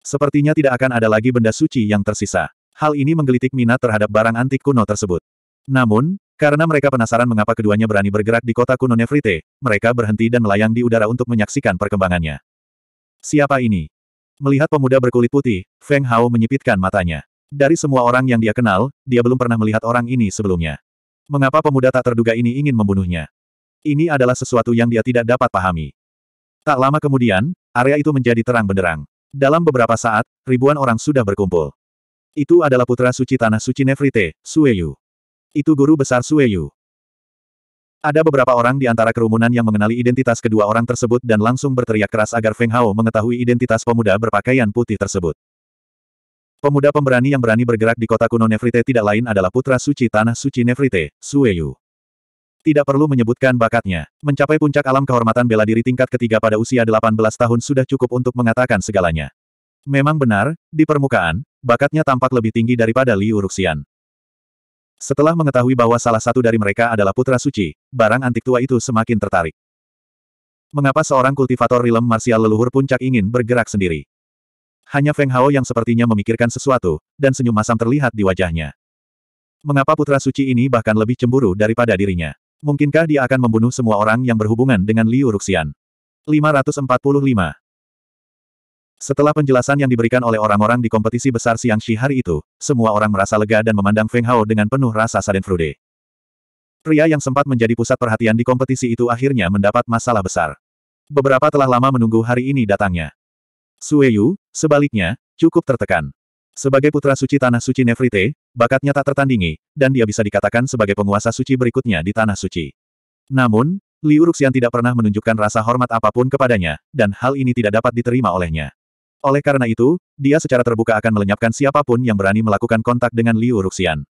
Sepertinya tidak akan ada lagi benda suci yang tersisa. Hal ini menggelitik minat terhadap barang antik kuno tersebut. Namun, karena mereka penasaran mengapa keduanya berani bergerak di kota kuno Nefrite, mereka berhenti dan melayang di udara untuk menyaksikan perkembangannya. Siapa ini? Melihat pemuda berkulit putih, Feng Hao menyipitkan matanya. Dari semua orang yang dia kenal, dia belum pernah melihat orang ini sebelumnya. Mengapa pemuda tak terduga ini ingin membunuhnya? Ini adalah sesuatu yang dia tidak dapat pahami. Tak lama kemudian, area itu menjadi terang benderang. Dalam beberapa saat, ribuan orang sudah berkumpul. Itu adalah putra suci tanah suci Nefrite, Sueyu. Itu guru besar Sueyu. Ada beberapa orang di antara kerumunan yang mengenali identitas kedua orang tersebut dan langsung berteriak keras agar Feng Hao mengetahui identitas pemuda berpakaian putih tersebut. Pemuda pemberani yang berani bergerak di kota kuno Nefrite tidak lain adalah putra suci tanah suci Nefrite, Sueyu. Tidak perlu menyebutkan bakatnya. Mencapai puncak alam kehormatan bela diri tingkat ketiga pada usia 18 tahun sudah cukup untuk mengatakan segalanya. Memang benar, di permukaan, bakatnya tampak lebih tinggi daripada Liu Ruxian. Setelah mengetahui bahwa salah satu dari mereka adalah putra suci, barang antik tua itu semakin tertarik. Mengapa seorang kultivator rilem marsial leluhur puncak ingin bergerak sendiri? Hanya Feng Hao yang sepertinya memikirkan sesuatu, dan senyum masam terlihat di wajahnya. Mengapa putra suci ini bahkan lebih cemburu daripada dirinya? Mungkinkah dia akan membunuh semua orang yang berhubungan dengan Liu Ruxian? 545. Setelah penjelasan yang diberikan oleh orang-orang di kompetisi besar siang Shi hari itu, semua orang merasa lega dan memandang Feng Hao dengan penuh rasa sadenfrude. Pria yang sempat menjadi pusat perhatian di kompetisi itu akhirnya mendapat masalah besar. Beberapa telah lama menunggu hari ini datangnya. Sue Yu, sebaliknya, cukup tertekan. Sebagai putra suci Tanah Suci Nefrite, bakatnya tak tertandingi, dan dia bisa dikatakan sebagai penguasa suci berikutnya di Tanah Suci. Namun, Liu Ruxian tidak pernah menunjukkan rasa hormat apapun kepadanya, dan hal ini tidak dapat diterima olehnya. Oleh karena itu, dia secara terbuka akan melenyapkan siapapun yang berani melakukan kontak dengan Liu Ruxian.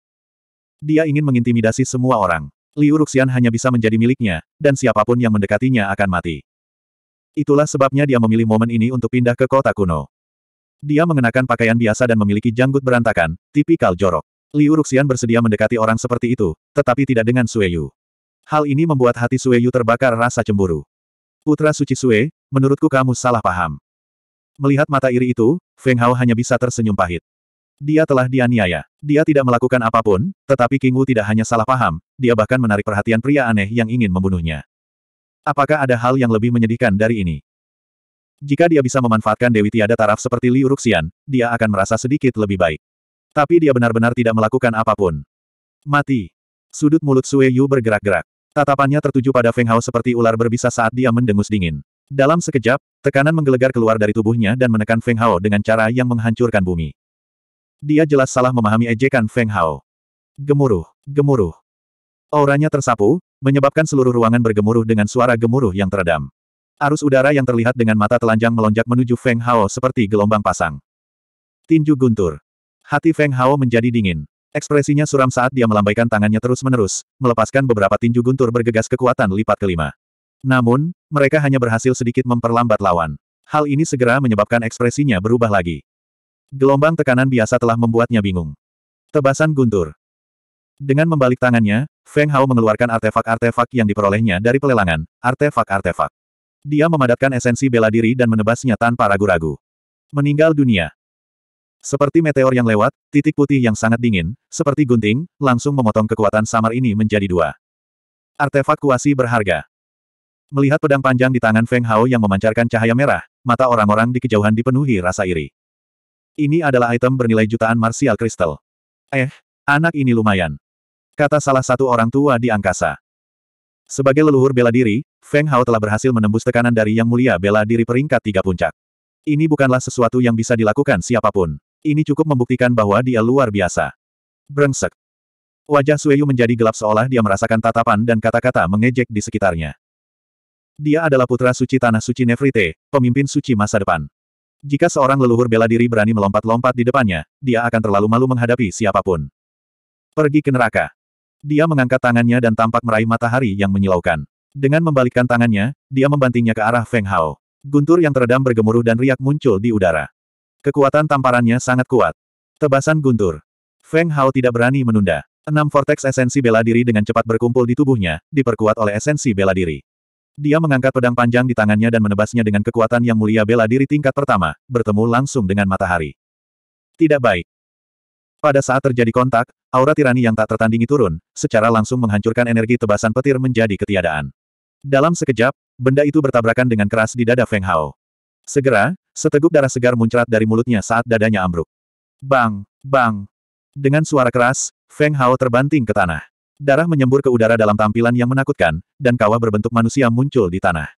Dia ingin mengintimidasi semua orang. Liu Ruxian hanya bisa menjadi miliknya, dan siapapun yang mendekatinya akan mati. Itulah sebabnya dia memilih momen ini untuk pindah ke kota kuno. Dia mengenakan pakaian biasa dan memiliki janggut berantakan, tipikal jorok. Liu Ruxian bersedia mendekati orang seperti itu, tetapi tidak dengan Sue Yu. Hal ini membuat hati Sue Yu terbakar rasa cemburu. Putra Suci Sue, menurutku kamu salah paham. Melihat mata iri itu, Feng Hao hanya bisa tersenyum pahit. Dia telah dianiaya. Dia tidak melakukan apapun, tetapi King Wu tidak hanya salah paham, dia bahkan menarik perhatian pria aneh yang ingin membunuhnya. Apakah ada hal yang lebih menyedihkan dari ini? Jika dia bisa memanfaatkan Dewi Tiada Taraf seperti Liu Ruxian, dia akan merasa sedikit lebih baik. Tapi dia benar-benar tidak melakukan apapun. Mati. Sudut mulut Sue Yu bergerak-gerak. Tatapannya tertuju pada Feng Hao seperti ular berbisa saat dia mendengus dingin. Dalam sekejap, tekanan menggelegar keluar dari tubuhnya dan menekan Feng Hao dengan cara yang menghancurkan bumi. Dia jelas salah memahami ejekan Feng Hao. Gemuruh, gemuruh. Auranya tersapu, menyebabkan seluruh ruangan bergemuruh dengan suara gemuruh yang teredam. Arus udara yang terlihat dengan mata telanjang melonjak menuju Feng Hao seperti gelombang pasang. Tinju guntur. Hati Feng Hao menjadi dingin. Ekspresinya suram saat dia melambaikan tangannya terus-menerus, melepaskan beberapa tinju guntur bergegas kekuatan lipat kelima. Namun, mereka hanya berhasil sedikit memperlambat lawan. Hal ini segera menyebabkan ekspresinya berubah lagi. Gelombang tekanan biasa telah membuatnya bingung. Tebasan guntur. Dengan membalik tangannya, Feng Hao mengeluarkan artefak-artefak yang diperolehnya dari pelelangan, artefak-artefak. Dia memadatkan esensi bela diri dan menebasnya tanpa ragu-ragu. Meninggal dunia. Seperti meteor yang lewat, titik putih yang sangat dingin, seperti gunting, langsung memotong kekuatan samar ini menjadi dua. Artefak kuasi berharga. Melihat pedang panjang di tangan Feng Hao yang memancarkan cahaya merah, mata orang-orang di kejauhan dipenuhi rasa iri. Ini adalah item bernilai jutaan martial kristal. Eh, anak ini lumayan. Kata salah satu orang tua di angkasa. Sebagai leluhur bela diri, Feng Hao telah berhasil menembus tekanan dari Yang Mulia bela diri peringkat tiga puncak. Ini bukanlah sesuatu yang bisa dilakukan siapapun. Ini cukup membuktikan bahwa dia luar biasa. Brengsek. Wajah Sueyu menjadi gelap seolah dia merasakan tatapan dan kata-kata mengejek di sekitarnya. Dia adalah putra suci tanah suci Nefrite, pemimpin suci masa depan. Jika seorang leluhur bela diri berani melompat-lompat di depannya, dia akan terlalu malu menghadapi siapapun. Pergi ke neraka. Dia mengangkat tangannya dan tampak meraih matahari yang menyilaukan. Dengan membalikkan tangannya, dia membantingnya ke arah Feng Hao. Guntur yang teredam bergemuruh dan riak muncul di udara. Kekuatan tamparannya sangat kuat. Tebasan guntur. Feng Hao tidak berani menunda. Enam vortex esensi bela diri dengan cepat berkumpul di tubuhnya, diperkuat oleh esensi bela diri. Dia mengangkat pedang panjang di tangannya dan menebasnya dengan kekuatan yang mulia bela diri tingkat pertama, bertemu langsung dengan matahari. Tidak baik. Pada saat terjadi kontak, aura tirani yang tak tertandingi turun, secara langsung menghancurkan energi tebasan petir menjadi ketiadaan. Dalam sekejap, benda itu bertabrakan dengan keras di dada Feng Hao. Segera, seteguk darah segar muncrat dari mulutnya saat dadanya ambruk. Bang, bang. Dengan suara keras, Feng Hao terbanting ke tanah. Darah menyembur ke udara dalam tampilan yang menakutkan, dan kawah berbentuk manusia muncul di tanah.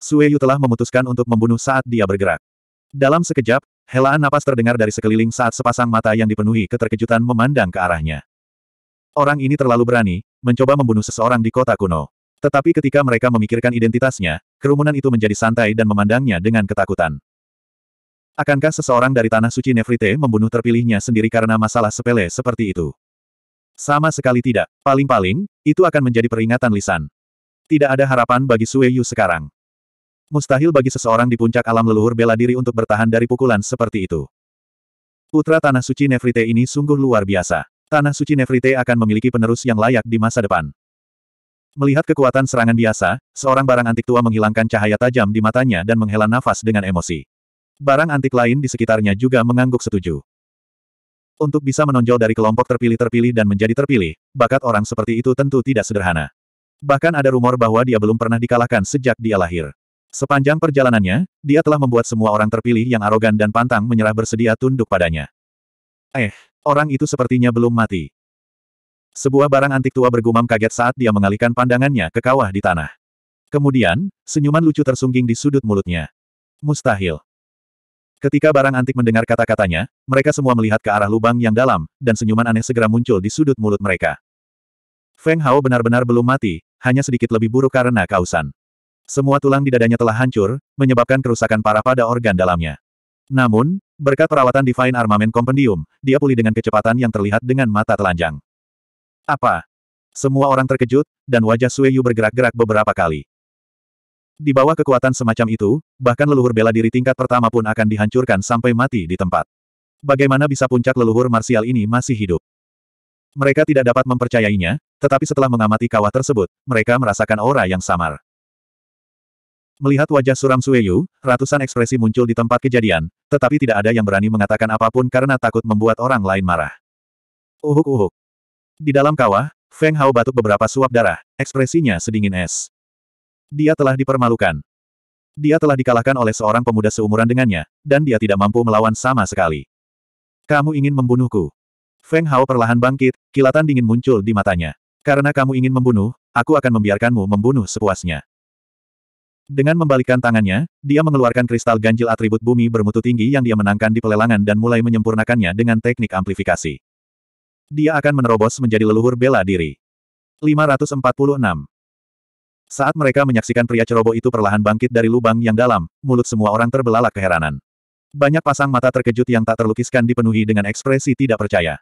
Sue Yu telah memutuskan untuk membunuh saat dia bergerak. Dalam sekejap, Helaan napas terdengar dari sekeliling saat sepasang mata yang dipenuhi keterkejutan memandang ke arahnya. Orang ini terlalu berani, mencoba membunuh seseorang di kota kuno. Tetapi ketika mereka memikirkan identitasnya, kerumunan itu menjadi santai dan memandangnya dengan ketakutan. Akankah seseorang dari tanah suci Nefrite membunuh terpilihnya sendiri karena masalah sepele seperti itu? Sama sekali tidak. Paling-paling, itu akan menjadi peringatan lisan. Tidak ada harapan bagi Sue sekarang mustahil bagi seseorang di puncak alam leluhur bela diri untuk bertahan dari pukulan seperti itu. Putra Tanah Suci Nefrite ini sungguh luar biasa. Tanah Suci Nefrite akan memiliki penerus yang layak di masa depan. Melihat kekuatan serangan biasa, seorang barang antik tua menghilangkan cahaya tajam di matanya dan menghela nafas dengan emosi. Barang antik lain di sekitarnya juga mengangguk setuju. Untuk bisa menonjol dari kelompok terpilih-terpilih dan menjadi terpilih, bakat orang seperti itu tentu tidak sederhana. Bahkan ada rumor bahwa dia belum pernah dikalahkan sejak dia lahir. Sepanjang perjalanannya, dia telah membuat semua orang terpilih yang arogan dan pantang menyerah bersedia tunduk padanya. Eh, orang itu sepertinya belum mati. Sebuah barang antik tua bergumam kaget saat dia mengalihkan pandangannya ke kawah di tanah. Kemudian, senyuman lucu tersungging di sudut mulutnya. Mustahil. Ketika barang antik mendengar kata-katanya, mereka semua melihat ke arah lubang yang dalam, dan senyuman aneh segera muncul di sudut mulut mereka. Feng Hao benar-benar belum mati, hanya sedikit lebih buruk karena kausan. Semua tulang di dadanya telah hancur, menyebabkan kerusakan parah pada organ dalamnya. Namun, berkat perawatan Divine Armament Compendium, dia pulih dengan kecepatan yang terlihat dengan mata telanjang. Apa? Semua orang terkejut, dan wajah Yu bergerak-gerak beberapa kali. Di bawah kekuatan semacam itu, bahkan leluhur bela diri tingkat pertama pun akan dihancurkan sampai mati di tempat. Bagaimana bisa puncak leluhur marsial ini masih hidup? Mereka tidak dapat mempercayainya, tetapi setelah mengamati kawah tersebut, mereka merasakan aura yang samar. Melihat wajah suram Sueyu, ratusan ekspresi muncul di tempat kejadian, tetapi tidak ada yang berani mengatakan apapun karena takut membuat orang lain marah. Uhuk-uhuk. Di dalam kawah, Feng Hao batuk beberapa suap darah, ekspresinya sedingin es. Dia telah dipermalukan. Dia telah dikalahkan oleh seorang pemuda seumuran dengannya, dan dia tidak mampu melawan sama sekali. Kamu ingin membunuhku. Feng Hao perlahan bangkit, kilatan dingin muncul di matanya. Karena kamu ingin membunuh, aku akan membiarkanmu membunuh sepuasnya. Dengan membalikkan tangannya, dia mengeluarkan kristal ganjil atribut bumi bermutu tinggi yang dia menangkan di pelelangan dan mulai menyempurnakannya dengan teknik amplifikasi. Dia akan menerobos menjadi leluhur bela diri. 546. Saat mereka menyaksikan pria ceroboh itu perlahan bangkit dari lubang yang dalam, mulut semua orang terbelalak keheranan. Banyak pasang mata terkejut yang tak terlukiskan dipenuhi dengan ekspresi tidak percaya.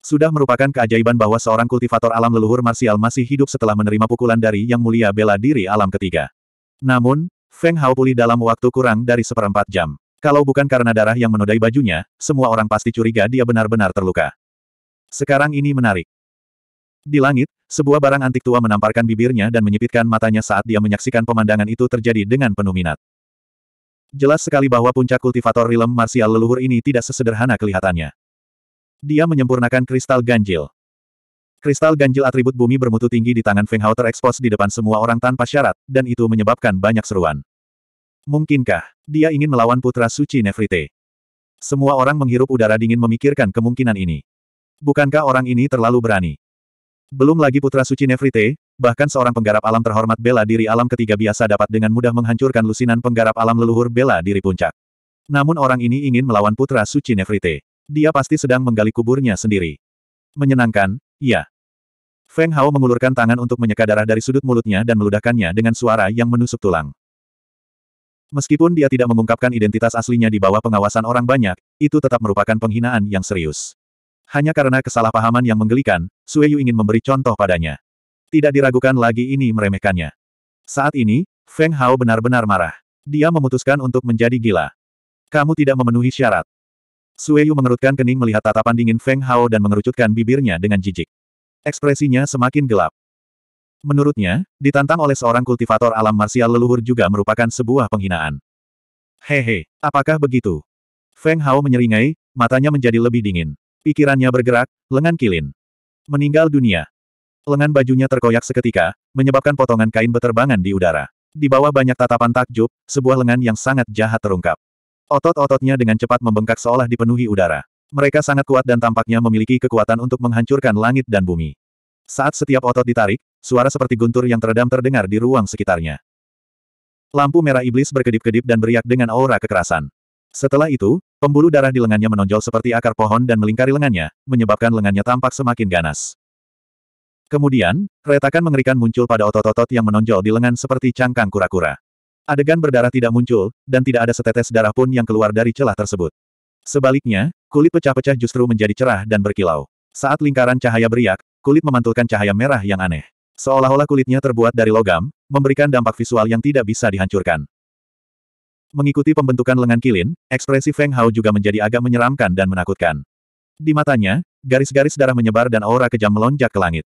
Sudah merupakan keajaiban bahwa seorang kultivator alam leluhur marsial masih hidup setelah menerima pukulan dari Yang Mulia Bela Diri Alam Ketiga. Namun, Feng Hao pulih dalam waktu kurang dari seperempat jam. Kalau bukan karena darah yang menodai bajunya, semua orang pasti curiga dia benar-benar terluka. Sekarang ini menarik. Di langit, sebuah barang antik tua menamparkan bibirnya dan menyipitkan matanya saat dia menyaksikan pemandangan itu terjadi dengan penuh minat. Jelas sekali bahwa puncak kultivator rilem marsial leluhur ini tidak sesederhana kelihatannya. Dia menyempurnakan kristal ganjil. Kristal ganjil atribut bumi bermutu tinggi di tangan Feng Hao terekspos di depan semua orang tanpa syarat, dan itu menyebabkan banyak seruan. Mungkinkah dia ingin melawan putra suci Nefrite? Semua orang menghirup udara dingin memikirkan kemungkinan ini. Bukankah orang ini terlalu berani? Belum lagi putra suci Nefrite, bahkan seorang penggarap alam terhormat bela diri alam ketiga biasa dapat dengan mudah menghancurkan lusinan penggarap alam leluhur bela diri puncak. Namun orang ini ingin melawan putra suci Nefrite. Dia pasti sedang menggali kuburnya sendiri. Menyenangkan, ya. Feng Hao mengulurkan tangan untuk menyeka darah dari sudut mulutnya dan meludahkannya dengan suara yang menusuk tulang. Meskipun dia tidak mengungkapkan identitas aslinya di bawah pengawasan orang banyak, itu tetap merupakan penghinaan yang serius. Hanya karena kesalahpahaman yang menggelikan, Sue Yu ingin memberi contoh padanya. Tidak diragukan lagi ini meremehkannya. Saat ini, Feng Hao benar-benar marah. Dia memutuskan untuk menjadi gila. Kamu tidak memenuhi syarat. Sueyu mengerutkan kening melihat tatapan dingin Feng Hao dan mengerucutkan bibirnya dengan jijik. Ekspresinya semakin gelap. Menurutnya, ditantang oleh seorang kultivator alam marsial leluhur juga merupakan sebuah penghinaan. Hehe, apakah begitu? Feng Hao menyeringai, matanya menjadi lebih dingin. Pikirannya bergerak, lengan kilin. Meninggal dunia. Lengan bajunya terkoyak seketika, menyebabkan potongan kain beterbangan di udara. Di bawah banyak tatapan takjub, sebuah lengan yang sangat jahat terungkap. Otot-ototnya dengan cepat membengkak seolah dipenuhi udara. Mereka sangat kuat dan tampaknya memiliki kekuatan untuk menghancurkan langit dan bumi. Saat setiap otot ditarik, suara seperti guntur yang teredam terdengar di ruang sekitarnya. Lampu merah iblis berkedip-kedip dan beriak dengan aura kekerasan. Setelah itu, pembuluh darah di lengannya menonjol seperti akar pohon dan melingkari lengannya, menyebabkan lengannya tampak semakin ganas. Kemudian, retakan mengerikan muncul pada otot-otot yang menonjol di lengan seperti cangkang kura-kura. Adegan berdarah tidak muncul, dan tidak ada setetes darah pun yang keluar dari celah tersebut. Sebaliknya, kulit pecah-pecah justru menjadi cerah dan berkilau. Saat lingkaran cahaya beriak, kulit memantulkan cahaya merah yang aneh. Seolah-olah kulitnya terbuat dari logam, memberikan dampak visual yang tidak bisa dihancurkan. Mengikuti pembentukan lengan kilin, ekspresi Feng Hao juga menjadi agak menyeramkan dan menakutkan. Di matanya, garis-garis darah menyebar dan aura kejam melonjak ke langit.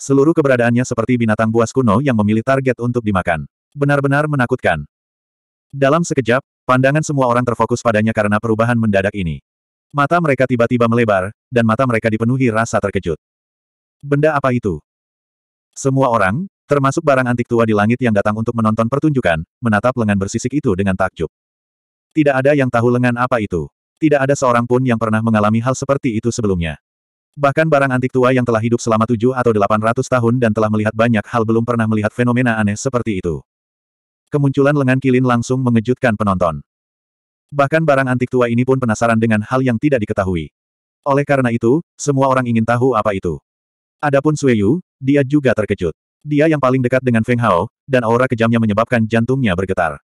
Seluruh keberadaannya seperti binatang buas kuno yang memilih target untuk dimakan. Benar-benar menakutkan. Dalam sekejap, pandangan semua orang terfokus padanya karena perubahan mendadak ini. Mata mereka tiba-tiba melebar, dan mata mereka dipenuhi rasa terkejut. Benda apa itu? Semua orang, termasuk barang antik tua di langit yang datang untuk menonton pertunjukan, menatap lengan bersisik itu dengan takjub. Tidak ada yang tahu lengan apa itu. Tidak ada seorang pun yang pernah mengalami hal seperti itu sebelumnya. Bahkan barang antik tua yang telah hidup selama tujuh atau delapan ratus tahun dan telah melihat banyak hal belum pernah melihat fenomena aneh seperti itu. Kemunculan lengan kilin langsung mengejutkan penonton. Bahkan barang antik tua ini pun penasaran dengan hal yang tidak diketahui. Oleh karena itu, semua orang ingin tahu apa itu. Adapun Yu, dia juga terkejut. Dia yang paling dekat dengan Feng Hao, dan aura kejamnya menyebabkan jantungnya bergetar.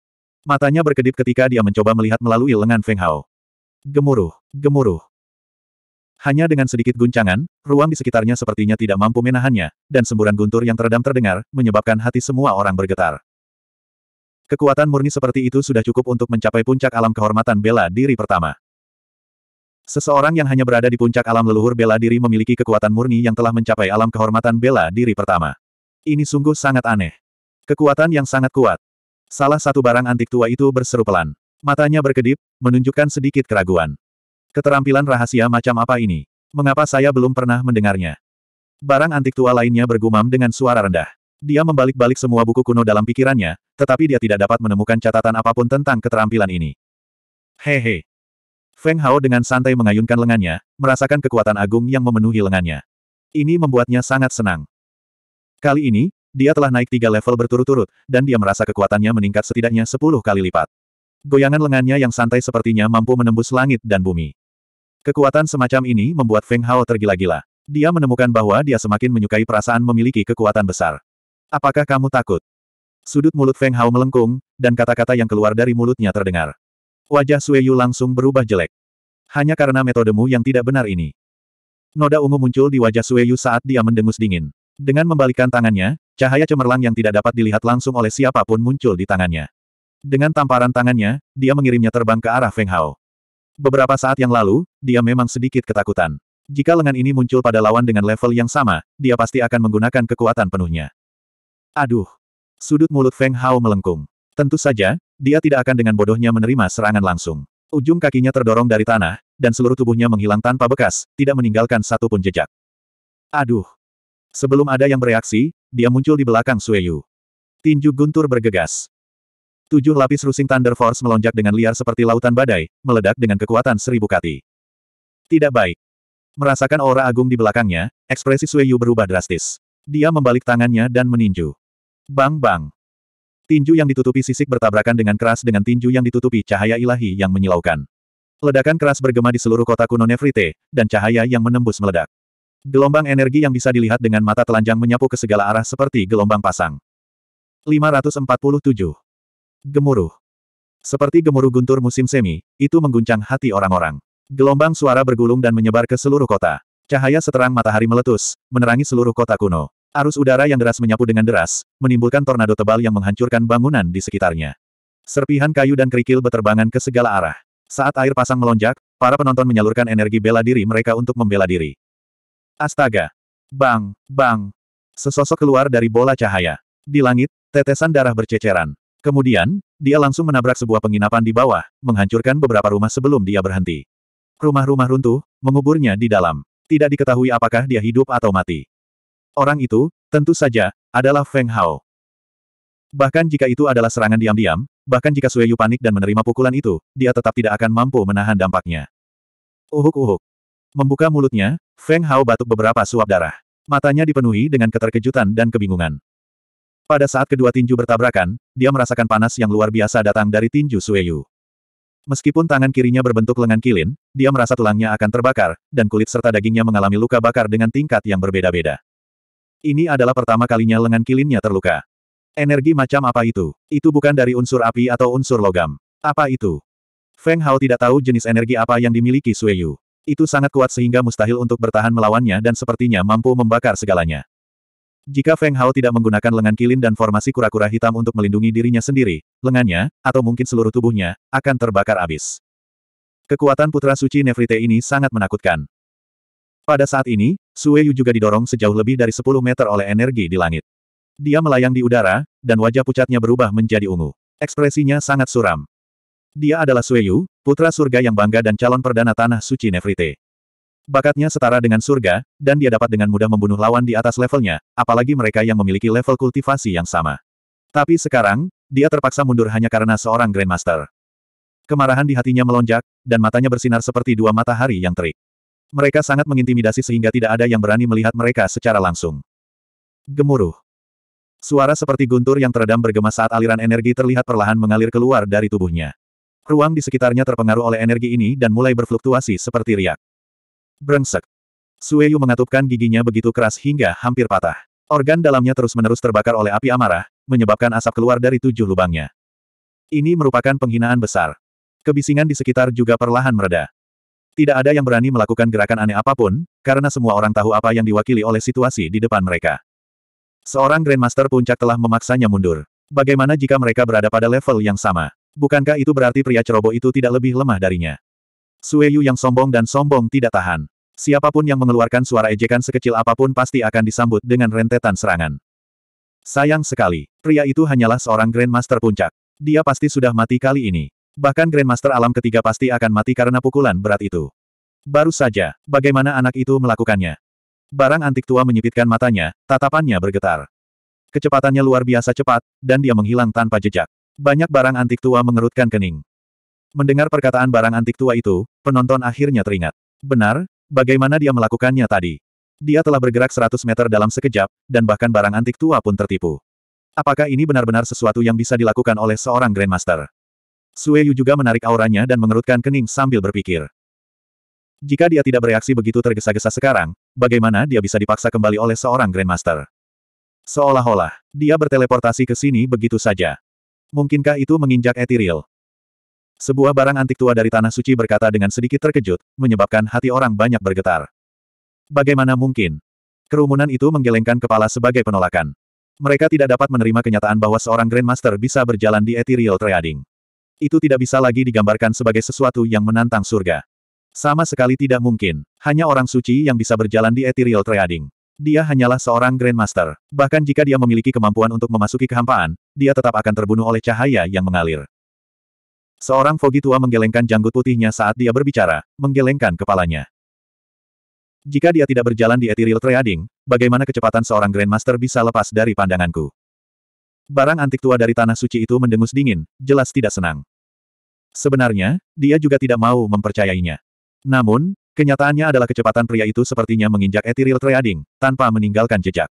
Matanya berkedip ketika dia mencoba melihat melalui lengan Feng Hao. Gemuruh, gemuruh. Hanya dengan sedikit guncangan, ruang di sekitarnya sepertinya tidak mampu menahannya, dan semburan guntur yang teredam terdengar, menyebabkan hati semua orang bergetar. Kekuatan murni seperti itu sudah cukup untuk mencapai puncak alam kehormatan bela diri pertama. Seseorang yang hanya berada di puncak alam leluhur bela diri memiliki kekuatan murni yang telah mencapai alam kehormatan bela diri pertama. Ini sungguh sangat aneh. Kekuatan yang sangat kuat. Salah satu barang antik tua itu berseru pelan. Matanya berkedip, menunjukkan sedikit keraguan. Keterampilan rahasia macam apa ini? Mengapa saya belum pernah mendengarnya? Barang antik tua lainnya bergumam dengan suara rendah. Dia membalik-balik semua buku kuno dalam pikirannya, tetapi dia tidak dapat menemukan catatan apapun tentang keterampilan ini. Hehe. Feng Hao dengan santai mengayunkan lengannya, merasakan kekuatan agung yang memenuhi lengannya. Ini membuatnya sangat senang. Kali ini, dia telah naik tiga level berturut-turut, dan dia merasa kekuatannya meningkat setidaknya sepuluh kali lipat. Goyangan lengannya yang santai sepertinya mampu menembus langit dan bumi. Kekuatan semacam ini membuat Feng Hao tergila-gila. Dia menemukan bahwa dia semakin menyukai perasaan memiliki kekuatan besar. Apakah kamu takut? Sudut mulut Feng Hao melengkung, dan kata-kata yang keluar dari mulutnya terdengar. Wajah Sue Yu langsung berubah jelek. Hanya karena metodemu yang tidak benar ini. Noda ungu muncul di wajah Sue Yu saat dia mendengus dingin. Dengan membalikkan tangannya, cahaya cemerlang yang tidak dapat dilihat langsung oleh siapapun muncul di tangannya. Dengan tamparan tangannya, dia mengirimnya terbang ke arah Feng Hao. Beberapa saat yang lalu, dia memang sedikit ketakutan. Jika lengan ini muncul pada lawan dengan level yang sama, dia pasti akan menggunakan kekuatan penuhnya. Aduh! Sudut mulut Feng Hao melengkung. Tentu saja, dia tidak akan dengan bodohnya menerima serangan langsung. Ujung kakinya terdorong dari tanah, dan seluruh tubuhnya menghilang tanpa bekas, tidak meninggalkan satu pun jejak. Aduh! Sebelum ada yang bereaksi, dia muncul di belakang Yu. Tinju guntur bergegas. Tujuh lapis rusing Thunder Force melonjak dengan liar seperti lautan badai, meledak dengan kekuatan seribu kati. Tidak baik. Merasakan aura agung di belakangnya, ekspresi Sue Yu berubah drastis. Dia membalik tangannya dan meninju. Bang-bang. Tinju yang ditutupi sisik bertabrakan dengan keras dengan tinju yang ditutupi cahaya ilahi yang menyilaukan. Ledakan keras bergema di seluruh kota kuno Nefrite, dan cahaya yang menembus meledak. Gelombang energi yang bisa dilihat dengan mata telanjang menyapu ke segala arah seperti gelombang pasang. 547. Gemuruh. Seperti gemuruh guntur musim semi, itu mengguncang hati orang-orang. Gelombang suara bergulung dan menyebar ke seluruh kota. Cahaya seterang matahari meletus, menerangi seluruh kota kuno. Arus udara yang deras menyapu dengan deras, menimbulkan tornado tebal yang menghancurkan bangunan di sekitarnya. Serpihan kayu dan kerikil berterbangan ke segala arah. Saat air pasang melonjak, para penonton menyalurkan energi bela diri mereka untuk membela diri. Astaga! Bang! Bang! Sesosok keluar dari bola cahaya. Di langit, tetesan darah berceceran. Kemudian, dia langsung menabrak sebuah penginapan di bawah, menghancurkan beberapa rumah sebelum dia berhenti. Rumah-rumah runtuh, menguburnya di dalam. Tidak diketahui apakah dia hidup atau mati. Orang itu, tentu saja, adalah Feng Hao. Bahkan jika itu adalah serangan diam-diam, bahkan jika Sue Yu panik dan menerima pukulan itu, dia tetap tidak akan mampu menahan dampaknya. Uhuk-uhuk. Membuka mulutnya, Feng Hao batuk beberapa suap darah. Matanya dipenuhi dengan keterkejutan dan kebingungan. Pada saat kedua tinju bertabrakan, dia merasakan panas yang luar biasa datang dari tinju Sue Yu. Meskipun tangan kirinya berbentuk lengan kilin, dia merasa tulangnya akan terbakar, dan kulit serta dagingnya mengalami luka bakar dengan tingkat yang berbeda-beda. Ini adalah pertama kalinya lengan kilinnya terluka. Energi macam apa itu? Itu bukan dari unsur api atau unsur logam. Apa itu? Feng Hao tidak tahu jenis energi apa yang dimiliki Sui Yu. Itu sangat kuat sehingga mustahil untuk bertahan melawannya dan sepertinya mampu membakar segalanya. Jika Feng Hao tidak menggunakan lengan kilin dan formasi kura-kura hitam untuk melindungi dirinya sendiri, lengannya, atau mungkin seluruh tubuhnya, akan terbakar abis. Kekuatan Putra Suci Nefrite ini sangat menakutkan. Pada saat ini, Sue Yu juga didorong sejauh lebih dari 10 meter oleh energi di langit. Dia melayang di udara, dan wajah pucatnya berubah menjadi ungu. Ekspresinya sangat suram. Dia adalah Sue Yu, putra surga yang bangga dan calon perdana tanah suci Nefrite. Bakatnya setara dengan surga, dan dia dapat dengan mudah membunuh lawan di atas levelnya, apalagi mereka yang memiliki level kultivasi yang sama. Tapi sekarang, dia terpaksa mundur hanya karena seorang Grandmaster. Kemarahan di hatinya melonjak, dan matanya bersinar seperti dua matahari yang terik. Mereka sangat mengintimidasi sehingga tidak ada yang berani melihat mereka secara langsung. Gemuruh. Suara seperti guntur yang teredam bergema saat aliran energi terlihat perlahan mengalir keluar dari tubuhnya. Ruang di sekitarnya terpengaruh oleh energi ini dan mulai berfluktuasi seperti riak. Brengsek. Sueyu mengatupkan giginya begitu keras hingga hampir patah. Organ dalamnya terus-menerus terbakar oleh api amarah, menyebabkan asap keluar dari tujuh lubangnya. Ini merupakan penghinaan besar. Kebisingan di sekitar juga perlahan mereda. Tidak ada yang berani melakukan gerakan aneh apapun, karena semua orang tahu apa yang diwakili oleh situasi di depan mereka. Seorang Grandmaster Puncak telah memaksanya mundur. Bagaimana jika mereka berada pada level yang sama? Bukankah itu berarti pria ceroboh itu tidak lebih lemah darinya? Sueyu yang sombong dan sombong tidak tahan. Siapapun yang mengeluarkan suara ejekan sekecil apapun pasti akan disambut dengan rentetan serangan. Sayang sekali, pria itu hanyalah seorang Grandmaster Puncak. Dia pasti sudah mati kali ini. Bahkan Grandmaster alam ketiga pasti akan mati karena pukulan berat itu. Baru saja, bagaimana anak itu melakukannya? Barang antik tua menyipitkan matanya, tatapannya bergetar. Kecepatannya luar biasa cepat, dan dia menghilang tanpa jejak. Banyak barang antik tua mengerutkan kening. Mendengar perkataan barang antik tua itu, penonton akhirnya teringat. Benar, bagaimana dia melakukannya tadi? Dia telah bergerak 100 meter dalam sekejap, dan bahkan barang antik tua pun tertipu. Apakah ini benar-benar sesuatu yang bisa dilakukan oleh seorang Grandmaster? Sue Yu juga menarik auranya dan mengerutkan kening sambil berpikir. Jika dia tidak bereaksi begitu tergesa-gesa sekarang, bagaimana dia bisa dipaksa kembali oleh seorang Grandmaster? Seolah-olah, dia berteleportasi ke sini begitu saja. Mungkinkah itu menginjak etiril? Sebuah barang antik tua dari Tanah Suci berkata dengan sedikit terkejut, menyebabkan hati orang banyak bergetar. Bagaimana mungkin? Kerumunan itu menggelengkan kepala sebagai penolakan. Mereka tidak dapat menerima kenyataan bahwa seorang Grandmaster bisa berjalan di ethereal trading. Itu tidak bisa lagi digambarkan sebagai sesuatu yang menantang surga. Sama sekali tidak mungkin. Hanya orang suci yang bisa berjalan di ethereal trading. Dia hanyalah seorang Grandmaster. Bahkan jika dia memiliki kemampuan untuk memasuki kehampaan, dia tetap akan terbunuh oleh cahaya yang mengalir. Seorang fogi tua menggelengkan janggut putihnya saat dia berbicara, menggelengkan kepalanya. Jika dia tidak berjalan di ethereal trading, bagaimana kecepatan seorang Grandmaster bisa lepas dari pandanganku? Barang antik tua dari tanah suci itu mendengus dingin, jelas tidak senang. Sebenarnya, dia juga tidak mau mempercayainya. Namun, Kenyataannya adalah kecepatan pria itu sepertinya menginjak ethereal trading, tanpa meninggalkan jejak.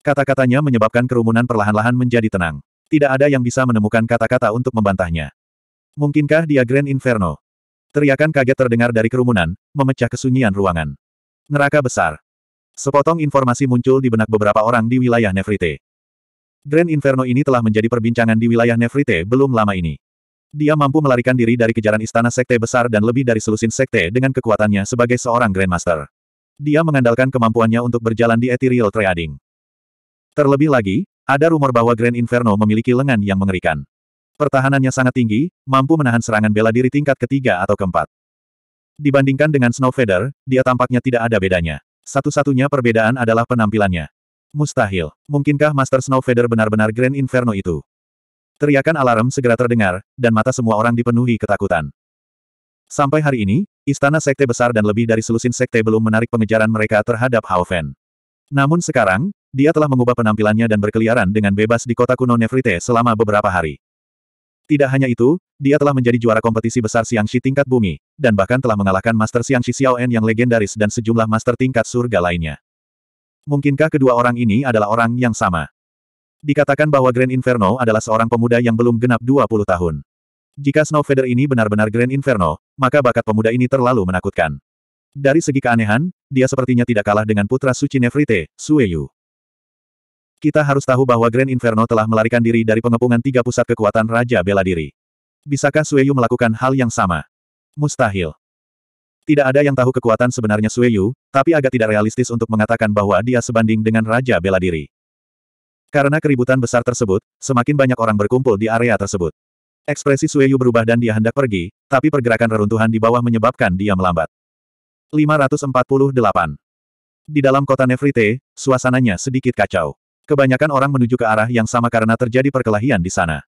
Kata-katanya menyebabkan kerumunan perlahan-lahan menjadi tenang. Tidak ada yang bisa menemukan kata-kata untuk membantahnya. Mungkinkah dia Grand Inferno? Teriakan kaget terdengar dari kerumunan, memecah kesunyian ruangan. Neraka besar. Sepotong informasi muncul di benak beberapa orang di wilayah Nefrite. Grand Inferno ini telah menjadi perbincangan di wilayah Nefrite belum lama ini. Dia mampu melarikan diri dari kejaran istana sekte besar dan lebih dari selusin sekte dengan kekuatannya sebagai seorang Grandmaster. Dia mengandalkan kemampuannya untuk berjalan di Ethereal Trading. Terlebih lagi, ada rumor bahwa Grand Inferno memiliki lengan yang mengerikan. Pertahanannya sangat tinggi, mampu menahan serangan bela diri tingkat ketiga atau keempat. Dibandingkan dengan Snow Feather, dia tampaknya tidak ada bedanya. Satu-satunya perbedaan adalah penampilannya. Mustahil. Mungkinkah Master Snowfeather benar-benar Grand Inferno itu? Teriakan alarm segera terdengar, dan mata semua orang dipenuhi ketakutan. Sampai hari ini, istana sekte besar dan lebih dari selusin sekte belum menarik pengejaran mereka terhadap Haofen. Namun sekarang, dia telah mengubah penampilannya dan berkeliaran dengan bebas di kota kuno Nefrite selama beberapa hari. Tidak hanya itu, dia telah menjadi juara kompetisi besar Siang Xiangxi tingkat bumi, dan bahkan telah mengalahkan Master Siang Xiangxi Xiaoen yang legendaris dan sejumlah master tingkat surga lainnya. Mungkinkah kedua orang ini adalah orang yang sama? Dikatakan bahwa Grand Inferno adalah seorang pemuda yang belum genap 20 tahun. Jika Snow Feather ini benar-benar Grand Inferno, maka bakat pemuda ini terlalu menakutkan. Dari segi keanehan, dia sepertinya tidak kalah dengan putra suci Nefrite, Sueyu. Kita harus tahu bahwa Grand Inferno telah melarikan diri dari pengepungan tiga pusat kekuatan Raja Bela Diri. Bisakah Sueyu melakukan hal yang sama? Mustahil. Tidak ada yang tahu kekuatan sebenarnya Sue Yu, tapi agak tidak realistis untuk mengatakan bahwa dia sebanding dengan Raja Bela Diri. Karena keributan besar tersebut, semakin banyak orang berkumpul di area tersebut. Ekspresi Sue Yu berubah dan dia hendak pergi, tapi pergerakan reruntuhan di bawah menyebabkan dia melambat. 548. Di dalam kota Nefrite, suasananya sedikit kacau. Kebanyakan orang menuju ke arah yang sama karena terjadi perkelahian di sana.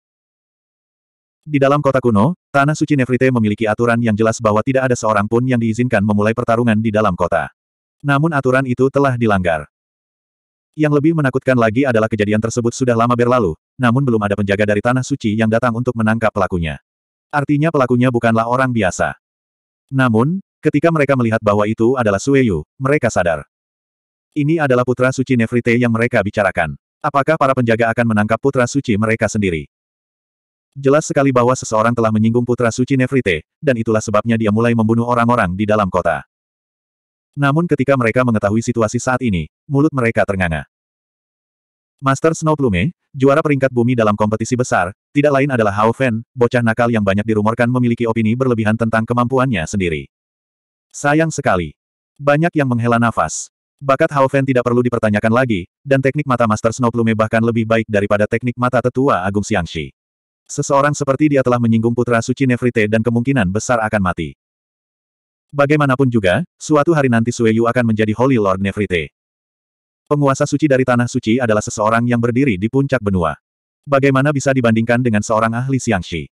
Di dalam kota kuno, Tanah Suci Nefrite memiliki aturan yang jelas bahwa tidak ada seorang pun yang diizinkan memulai pertarungan di dalam kota. Namun aturan itu telah dilanggar. Yang lebih menakutkan lagi adalah kejadian tersebut sudah lama berlalu, namun belum ada penjaga dari Tanah Suci yang datang untuk menangkap pelakunya. Artinya pelakunya bukanlah orang biasa. Namun, ketika mereka melihat bahwa itu adalah Sueyu, mereka sadar. Ini adalah putra suci Nefrite yang mereka bicarakan. Apakah para penjaga akan menangkap putra suci mereka sendiri? Jelas sekali bahwa seseorang telah menyinggung putra suci Nefrite, dan itulah sebabnya dia mulai membunuh orang-orang di dalam kota. Namun ketika mereka mengetahui situasi saat ini, mulut mereka ternganga. Master Snow Plume, juara peringkat bumi dalam kompetisi besar, tidak lain adalah Hao Fen, bocah nakal yang banyak dirumorkan memiliki opini berlebihan tentang kemampuannya sendiri. Sayang sekali. Banyak yang menghela nafas. Bakat Hao Fen tidak perlu dipertanyakan lagi, dan teknik mata Master Snow Plume bahkan lebih baik daripada teknik mata tetua Agung Xiangxi. Seseorang seperti dia telah menyinggung putra suci Nefrite dan kemungkinan besar akan mati. Bagaimanapun juga, suatu hari nanti Sueyu akan menjadi Holy Lord Nefrite. Penguasa suci dari Tanah Suci adalah seseorang yang berdiri di puncak benua. Bagaimana bisa dibandingkan dengan seorang ahli Xiangxi?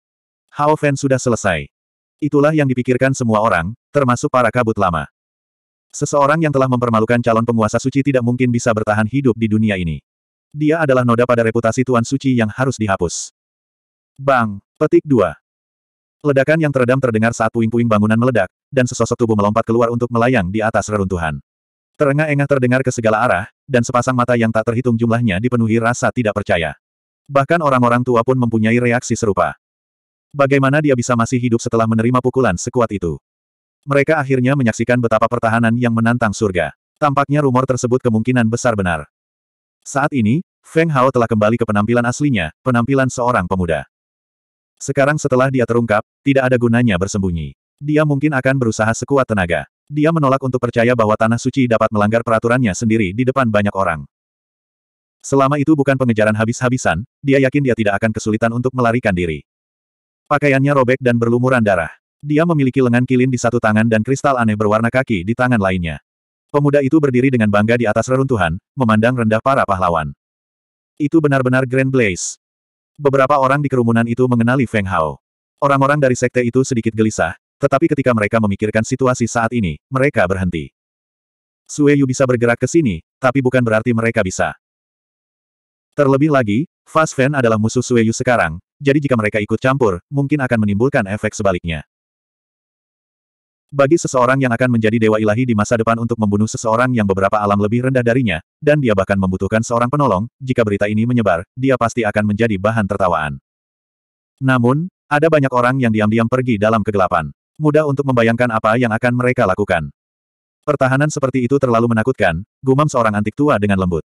Hao Fen sudah selesai. Itulah yang dipikirkan semua orang, termasuk para kabut lama. Seseorang yang telah mempermalukan calon penguasa suci tidak mungkin bisa bertahan hidup di dunia ini. Dia adalah noda pada reputasi Tuan Suci yang harus dihapus. Bang! Petik 2. Ledakan yang teredam terdengar saat puing-puing bangunan meledak, dan sesosok tubuh melompat keluar untuk melayang di atas reruntuhan. Terengah-engah terdengar ke segala arah, dan sepasang mata yang tak terhitung jumlahnya dipenuhi rasa tidak percaya. Bahkan orang-orang tua pun mempunyai reaksi serupa. Bagaimana dia bisa masih hidup setelah menerima pukulan sekuat itu? Mereka akhirnya menyaksikan betapa pertahanan yang menantang surga. Tampaknya rumor tersebut kemungkinan besar benar. Saat ini, Feng Hao telah kembali ke penampilan aslinya, penampilan seorang pemuda. Sekarang setelah dia terungkap, tidak ada gunanya bersembunyi. Dia mungkin akan berusaha sekuat tenaga. Dia menolak untuk percaya bahwa Tanah Suci dapat melanggar peraturannya sendiri di depan banyak orang. Selama itu bukan pengejaran habis-habisan, dia yakin dia tidak akan kesulitan untuk melarikan diri. Pakaiannya robek dan berlumuran darah. Dia memiliki lengan kilin di satu tangan dan kristal aneh berwarna kaki di tangan lainnya. Pemuda itu berdiri dengan bangga di atas reruntuhan, memandang rendah para pahlawan. Itu benar-benar Grand Blaze. Beberapa orang di kerumunan itu mengenali Feng Hao. Orang-orang dari sekte itu sedikit gelisah, tetapi ketika mereka memikirkan situasi saat ini, mereka berhenti. Sueyu bisa bergerak ke sini, tapi bukan berarti mereka bisa. Terlebih lagi, Fast Fan adalah musuh Sueyu sekarang, jadi jika mereka ikut campur, mungkin akan menimbulkan efek sebaliknya. Bagi seseorang yang akan menjadi dewa ilahi di masa depan untuk membunuh seseorang yang beberapa alam lebih rendah darinya, dan dia bahkan membutuhkan seorang penolong, jika berita ini menyebar, dia pasti akan menjadi bahan tertawaan. Namun, ada banyak orang yang diam-diam pergi dalam kegelapan. Mudah untuk membayangkan apa yang akan mereka lakukan. Pertahanan seperti itu terlalu menakutkan, gumam seorang antik tua dengan lembut.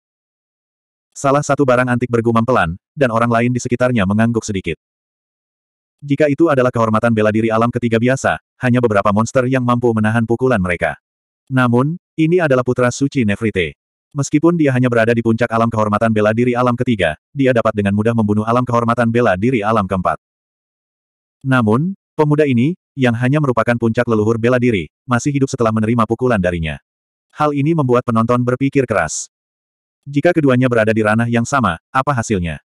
Salah satu barang antik bergumam pelan, dan orang lain di sekitarnya mengangguk sedikit. Jika itu adalah kehormatan bela diri alam ketiga biasa, hanya beberapa monster yang mampu menahan pukulan mereka. Namun, ini adalah putra suci Nefrite. Meskipun dia hanya berada di puncak alam kehormatan bela diri alam ketiga, dia dapat dengan mudah membunuh alam kehormatan bela diri alam keempat. Namun, pemuda ini, yang hanya merupakan puncak leluhur bela diri, masih hidup setelah menerima pukulan darinya. Hal ini membuat penonton berpikir keras. Jika keduanya berada di ranah yang sama, apa hasilnya?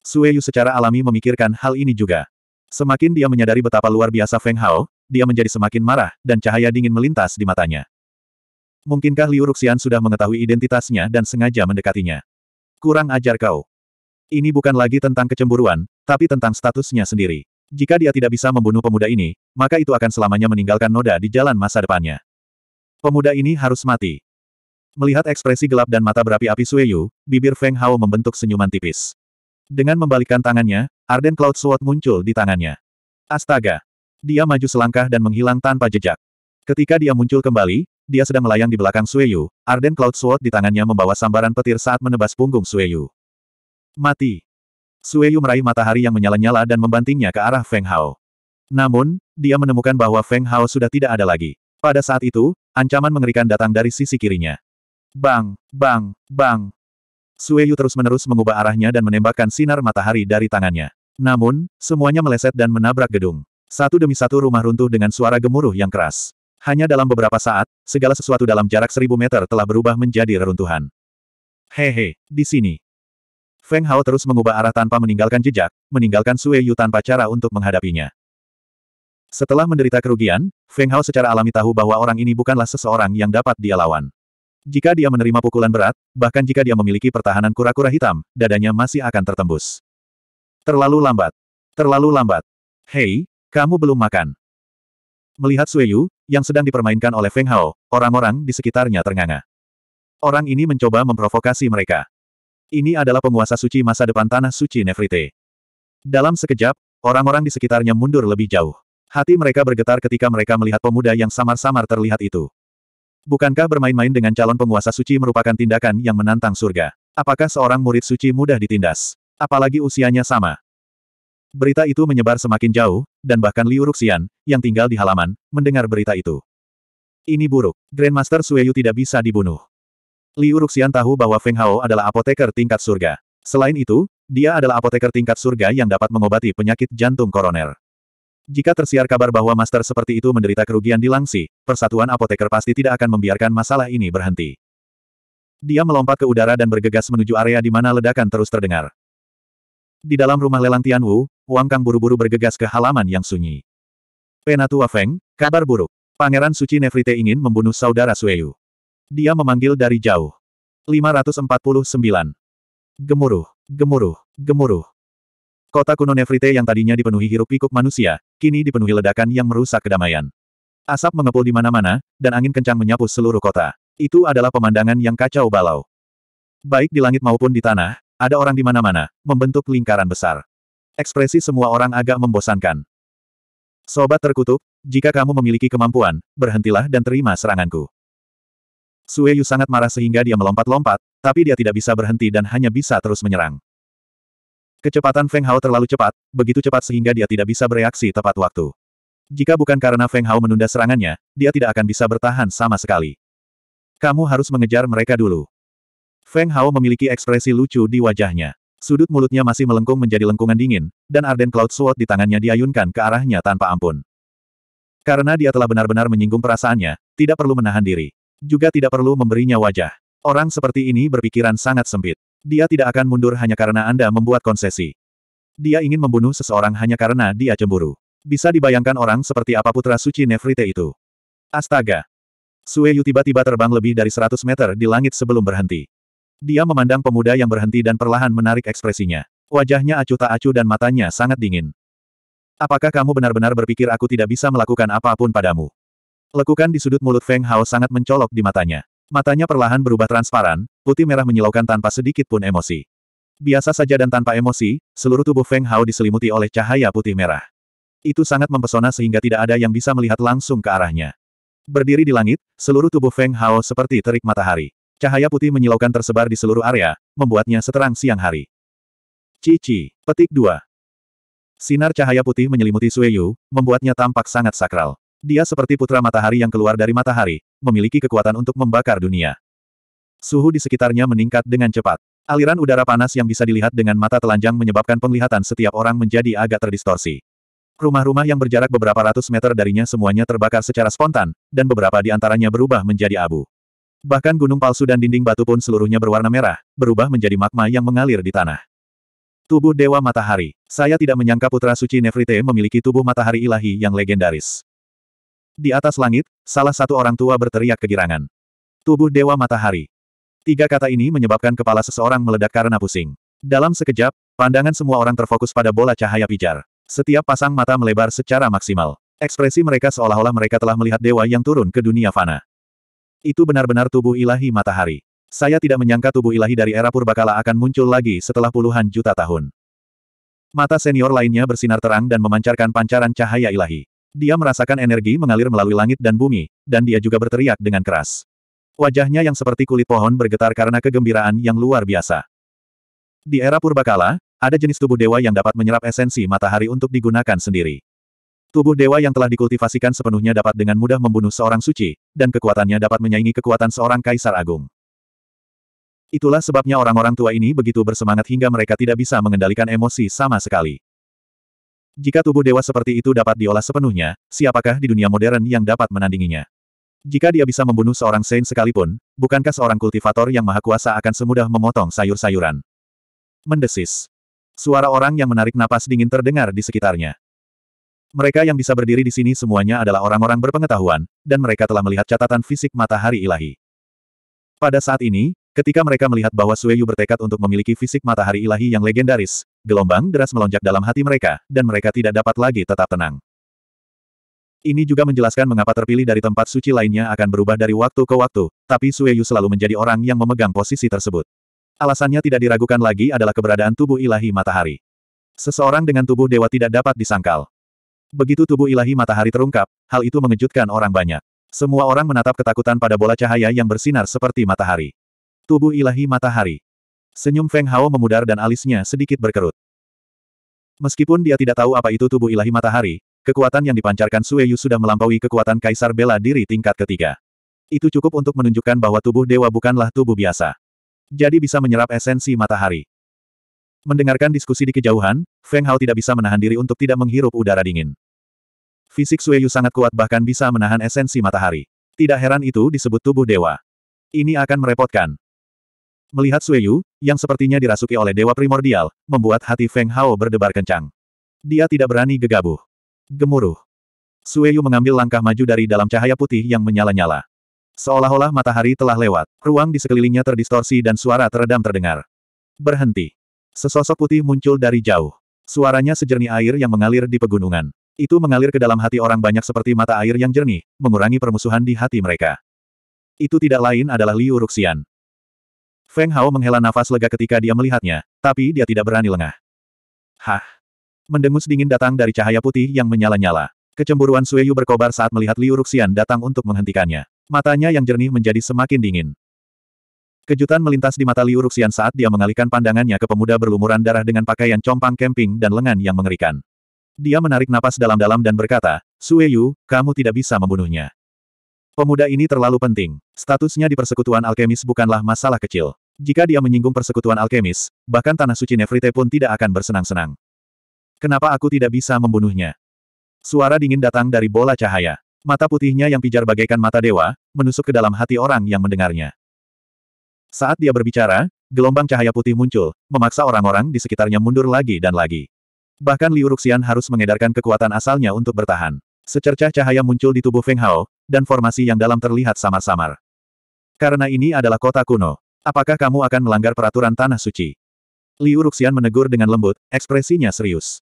Sueyu secara alami memikirkan hal ini juga. Semakin dia menyadari betapa luar biasa Feng Hao, dia menjadi semakin marah, dan cahaya dingin melintas di matanya. Mungkinkah Liu Ruxian sudah mengetahui identitasnya dan sengaja mendekatinya? Kurang ajar kau. Ini bukan lagi tentang kecemburuan, tapi tentang statusnya sendiri. Jika dia tidak bisa membunuh pemuda ini, maka itu akan selamanya meninggalkan noda di jalan masa depannya. Pemuda ini harus mati. Melihat ekspresi gelap dan mata berapi-api Sueyu, bibir Feng Hao membentuk senyuman tipis. Dengan membalikkan tangannya, Arden Cloud Sword muncul di tangannya. Astaga! Dia maju selangkah dan menghilang tanpa jejak. Ketika dia muncul kembali, dia sedang melayang di belakang Sueyu, Arden Cloud Sword di tangannya membawa sambaran petir saat menebas punggung Sueyu. Mati! Sueyu meraih matahari yang menyala-nyala dan membantingnya ke arah Feng Hao. Namun, dia menemukan bahwa Feng Hao sudah tidak ada lagi. Pada saat itu, ancaman mengerikan datang dari sisi kirinya. Bang, bang, bang. Sueyu terus-menerus mengubah arahnya dan menembakkan sinar matahari dari tangannya. Namun, semuanya meleset dan menabrak gedung. Satu demi satu rumah runtuh dengan suara gemuruh yang keras. Hanya dalam beberapa saat, segala sesuatu dalam jarak seribu meter telah berubah menjadi reruntuhan. Hehe, di sini. Feng Hao terus mengubah arah tanpa meninggalkan jejak, meninggalkan Sue Yu tanpa cara untuk menghadapinya. Setelah menderita kerugian, Feng Hao secara alami tahu bahwa orang ini bukanlah seseorang yang dapat dia lawan. Jika dia menerima pukulan berat, bahkan jika dia memiliki pertahanan kura-kura hitam, dadanya masih akan tertembus. Terlalu lambat. Terlalu lambat. Hei, kamu belum makan. Melihat Sueyu, yang sedang dipermainkan oleh Feng Hao, orang-orang di sekitarnya ternganga. Orang ini mencoba memprovokasi mereka. Ini adalah penguasa suci masa depan tanah suci Nefrite. Dalam sekejap, orang-orang di sekitarnya mundur lebih jauh. Hati mereka bergetar ketika mereka melihat pemuda yang samar-samar terlihat itu. Bukankah bermain-main dengan calon penguasa suci merupakan tindakan yang menantang surga? Apakah seorang murid suci mudah ditindas? Apalagi usianya sama. Berita itu menyebar semakin jauh, dan bahkan Liu Ruxian, yang tinggal di halaman, mendengar berita itu. Ini buruk. Grandmaster Sueyu tidak bisa dibunuh. Liu Ruxian tahu bahwa Feng Hao adalah apoteker tingkat surga. Selain itu, dia adalah apoteker tingkat surga yang dapat mengobati penyakit jantung koroner. Jika tersiar kabar bahwa master seperti itu menderita kerugian di Langsi, persatuan apoteker pasti tidak akan membiarkan masalah ini berhenti. Dia melompat ke udara dan bergegas menuju area di mana ledakan terus terdengar. Di dalam rumah lelang Tianwu, Wang Kang buru-buru bergegas ke halaman yang sunyi. Penatua Feng, kabar buruk. Pangeran Suci Nefrite ingin membunuh saudara Sueyu. Dia memanggil dari jauh. 549. Gemuruh, gemuruh, gemuruh. Kota kuno Nefrite yang tadinya dipenuhi hirup pikuk manusia, kini dipenuhi ledakan yang merusak kedamaian. Asap mengepul di mana-mana, dan angin kencang menyapu seluruh kota. Itu adalah pemandangan yang kacau balau. Baik di langit maupun di tanah, ada orang di mana-mana, membentuk lingkaran besar. Ekspresi semua orang agak membosankan. Sobat terkutuk, jika kamu memiliki kemampuan, berhentilah dan terima seranganku. Sue Yu sangat marah sehingga dia melompat-lompat, tapi dia tidak bisa berhenti dan hanya bisa terus menyerang. Kecepatan Feng Hao terlalu cepat, begitu cepat sehingga dia tidak bisa bereaksi tepat waktu. Jika bukan karena Feng Hao menunda serangannya, dia tidak akan bisa bertahan sama sekali. Kamu harus mengejar mereka dulu. Feng Hao memiliki ekspresi lucu di wajahnya. Sudut mulutnya masih melengkung menjadi lengkungan dingin, dan Arden Cloud Sword di tangannya diayunkan ke arahnya tanpa ampun. Karena dia telah benar-benar menyinggung perasaannya, tidak perlu menahan diri. Juga tidak perlu memberinya wajah. Orang seperti ini berpikiran sangat sempit. Dia tidak akan mundur hanya karena Anda membuat konsesi. Dia ingin membunuh seseorang hanya karena dia cemburu. Bisa dibayangkan orang seperti apa putra suci Nefrite itu. Astaga! Sue tiba-tiba terbang lebih dari 100 meter di langit sebelum berhenti. Dia memandang pemuda yang berhenti dan perlahan menarik ekspresinya. Wajahnya acuh tak acuh dan matanya sangat dingin. Apakah kamu benar-benar berpikir aku tidak bisa melakukan apapun padamu? Lekukan di sudut mulut Feng Hao sangat mencolok di matanya. Matanya perlahan berubah transparan, putih merah menyilaukan tanpa sedikit pun emosi. Biasa saja dan tanpa emosi, seluruh tubuh Feng Hao diselimuti oleh cahaya putih merah. Itu sangat mempesona sehingga tidak ada yang bisa melihat langsung ke arahnya. Berdiri di langit, seluruh tubuh Feng Hao seperti terik matahari. Cahaya putih menyilaukan tersebar di seluruh area, membuatnya seterang siang hari. Cici, petik 2. Sinar cahaya putih menyelimuti Sueyu, membuatnya tampak sangat sakral. Dia seperti putra matahari yang keluar dari matahari, memiliki kekuatan untuk membakar dunia. Suhu di sekitarnya meningkat dengan cepat. Aliran udara panas yang bisa dilihat dengan mata telanjang menyebabkan penglihatan setiap orang menjadi agak terdistorsi. Rumah-rumah yang berjarak beberapa ratus meter darinya semuanya terbakar secara spontan, dan beberapa di antaranya berubah menjadi abu. Bahkan gunung palsu dan dinding batu pun seluruhnya berwarna merah, berubah menjadi magma yang mengalir di tanah. Tubuh Dewa Matahari. Saya tidak menyangka Putra Suci Nefrite memiliki tubuh matahari ilahi yang legendaris. Di atas langit, salah satu orang tua berteriak kegirangan. Tubuh Dewa Matahari. Tiga kata ini menyebabkan kepala seseorang meledak karena pusing. Dalam sekejap, pandangan semua orang terfokus pada bola cahaya pijar. Setiap pasang mata melebar secara maksimal. Ekspresi mereka seolah-olah mereka telah melihat dewa yang turun ke dunia fana. Itu benar-benar tubuh ilahi matahari. Saya tidak menyangka tubuh ilahi dari era purbakala akan muncul lagi setelah puluhan juta tahun. Mata senior lainnya bersinar terang dan memancarkan pancaran cahaya ilahi. Dia merasakan energi mengalir melalui langit dan bumi, dan dia juga berteriak dengan keras. Wajahnya yang seperti kulit pohon bergetar karena kegembiraan yang luar biasa. Di era purbakala, ada jenis tubuh dewa yang dapat menyerap esensi matahari untuk digunakan sendiri. Tubuh dewa yang telah dikultivasikan sepenuhnya dapat dengan mudah membunuh seorang suci, dan kekuatannya dapat menyaingi kekuatan seorang kaisar agung. Itulah sebabnya orang-orang tua ini begitu bersemangat hingga mereka tidak bisa mengendalikan emosi sama sekali. Jika tubuh dewa seperti itu dapat diolah sepenuhnya, siapakah di dunia modern yang dapat menandinginya? Jika dia bisa membunuh seorang saint sekalipun, bukankah seorang kultivator yang maha kuasa akan semudah memotong sayur-sayuran? Mendesis. Suara orang yang menarik napas dingin terdengar di sekitarnya. Mereka yang bisa berdiri di sini semuanya adalah orang-orang berpengetahuan, dan mereka telah melihat catatan fisik matahari ilahi. Pada saat ini, ketika mereka melihat bahwa Sueyu bertekad untuk memiliki fisik matahari ilahi yang legendaris, gelombang deras melonjak dalam hati mereka, dan mereka tidak dapat lagi tetap tenang. Ini juga menjelaskan mengapa terpilih dari tempat suci lainnya akan berubah dari waktu ke waktu, tapi Sueyu selalu menjadi orang yang memegang posisi tersebut. Alasannya tidak diragukan lagi adalah keberadaan tubuh ilahi matahari. Seseorang dengan tubuh dewa tidak dapat disangkal. Begitu tubuh ilahi matahari terungkap, hal itu mengejutkan orang banyak. Semua orang menatap ketakutan pada bola cahaya yang bersinar seperti matahari. Tubuh ilahi matahari. Senyum Feng Hao memudar dan alisnya sedikit berkerut. Meskipun dia tidak tahu apa itu tubuh ilahi matahari, kekuatan yang dipancarkan Sue Yu sudah melampaui kekuatan Kaisar Bela Diri tingkat ketiga. Itu cukup untuk menunjukkan bahwa tubuh dewa bukanlah tubuh biasa. Jadi bisa menyerap esensi matahari. Mendengarkan diskusi di kejauhan, Feng Hao tidak bisa menahan diri untuk tidak menghirup udara dingin. Fisik Sueyu sangat kuat bahkan bisa menahan esensi matahari. Tidak heran itu disebut tubuh dewa. Ini akan merepotkan. Melihat Sueyu, yang sepertinya dirasuki oleh dewa primordial, membuat hati Feng Hao berdebar kencang. Dia tidak berani gegabah. Gemuruh. Sueyu mengambil langkah maju dari dalam cahaya putih yang menyala-nyala. Seolah-olah matahari telah lewat, ruang di sekelilingnya terdistorsi dan suara teredam terdengar. Berhenti. Sesosok putih muncul dari jauh. Suaranya sejernih air yang mengalir di pegunungan. Itu mengalir ke dalam hati orang banyak seperti mata air yang jernih, mengurangi permusuhan di hati mereka. Itu tidak lain adalah Liu Ruxian. Feng Hao menghela nafas lega ketika dia melihatnya, tapi dia tidak berani lengah. Hah! Mendengus dingin datang dari cahaya putih yang menyala-nyala. Kecemburuan Sueyu berkobar saat melihat Liu Ruxian datang untuk menghentikannya. Matanya yang jernih menjadi semakin dingin. Kejutan melintas di mata Liu Ruxian saat dia mengalihkan pandangannya ke pemuda berlumuran darah dengan pakaian compang kemping dan lengan yang mengerikan. Dia menarik napas dalam-dalam dan berkata, Sue Yu, kamu tidak bisa membunuhnya. Pemuda ini terlalu penting. Statusnya di persekutuan alkemis bukanlah masalah kecil. Jika dia menyinggung persekutuan alkemis, bahkan tanah suci Nefrite pun tidak akan bersenang-senang. Kenapa aku tidak bisa membunuhnya? Suara dingin datang dari bola cahaya. Mata putihnya yang pijar bagaikan mata dewa, menusuk ke dalam hati orang yang mendengarnya. Saat dia berbicara, gelombang cahaya putih muncul, memaksa orang-orang di sekitarnya mundur lagi dan lagi. Bahkan Liu Ruxian harus mengedarkan kekuatan asalnya untuk bertahan. Secercah cahaya muncul di tubuh Feng Hao, dan formasi yang dalam terlihat samar-samar. Karena ini adalah kota kuno. Apakah kamu akan melanggar peraturan Tanah Suci? Liu Ruxian menegur dengan lembut, ekspresinya serius.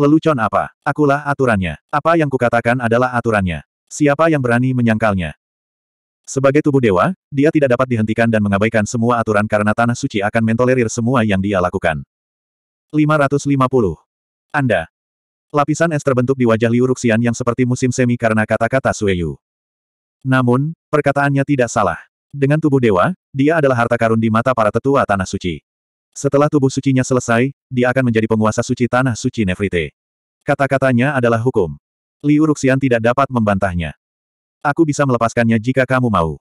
Lelucon apa? Akulah aturannya. Apa yang kukatakan adalah aturannya. Siapa yang berani menyangkalnya? Sebagai tubuh dewa, dia tidak dapat dihentikan dan mengabaikan semua aturan karena Tanah Suci akan mentolerir semua yang dia lakukan. 550. Anda. Lapisan es terbentuk di wajah Liu Ruxian yang seperti musim semi karena kata-kata Sueyu. Namun, perkataannya tidak salah. Dengan tubuh dewa, dia adalah harta karun di mata para tetua Tanah Suci. Setelah tubuh sucinya selesai, dia akan menjadi penguasa suci Tanah Suci Nefrite. Kata-katanya adalah hukum. Liu Ruxian tidak dapat membantahnya. Aku bisa melepaskannya jika kamu mau.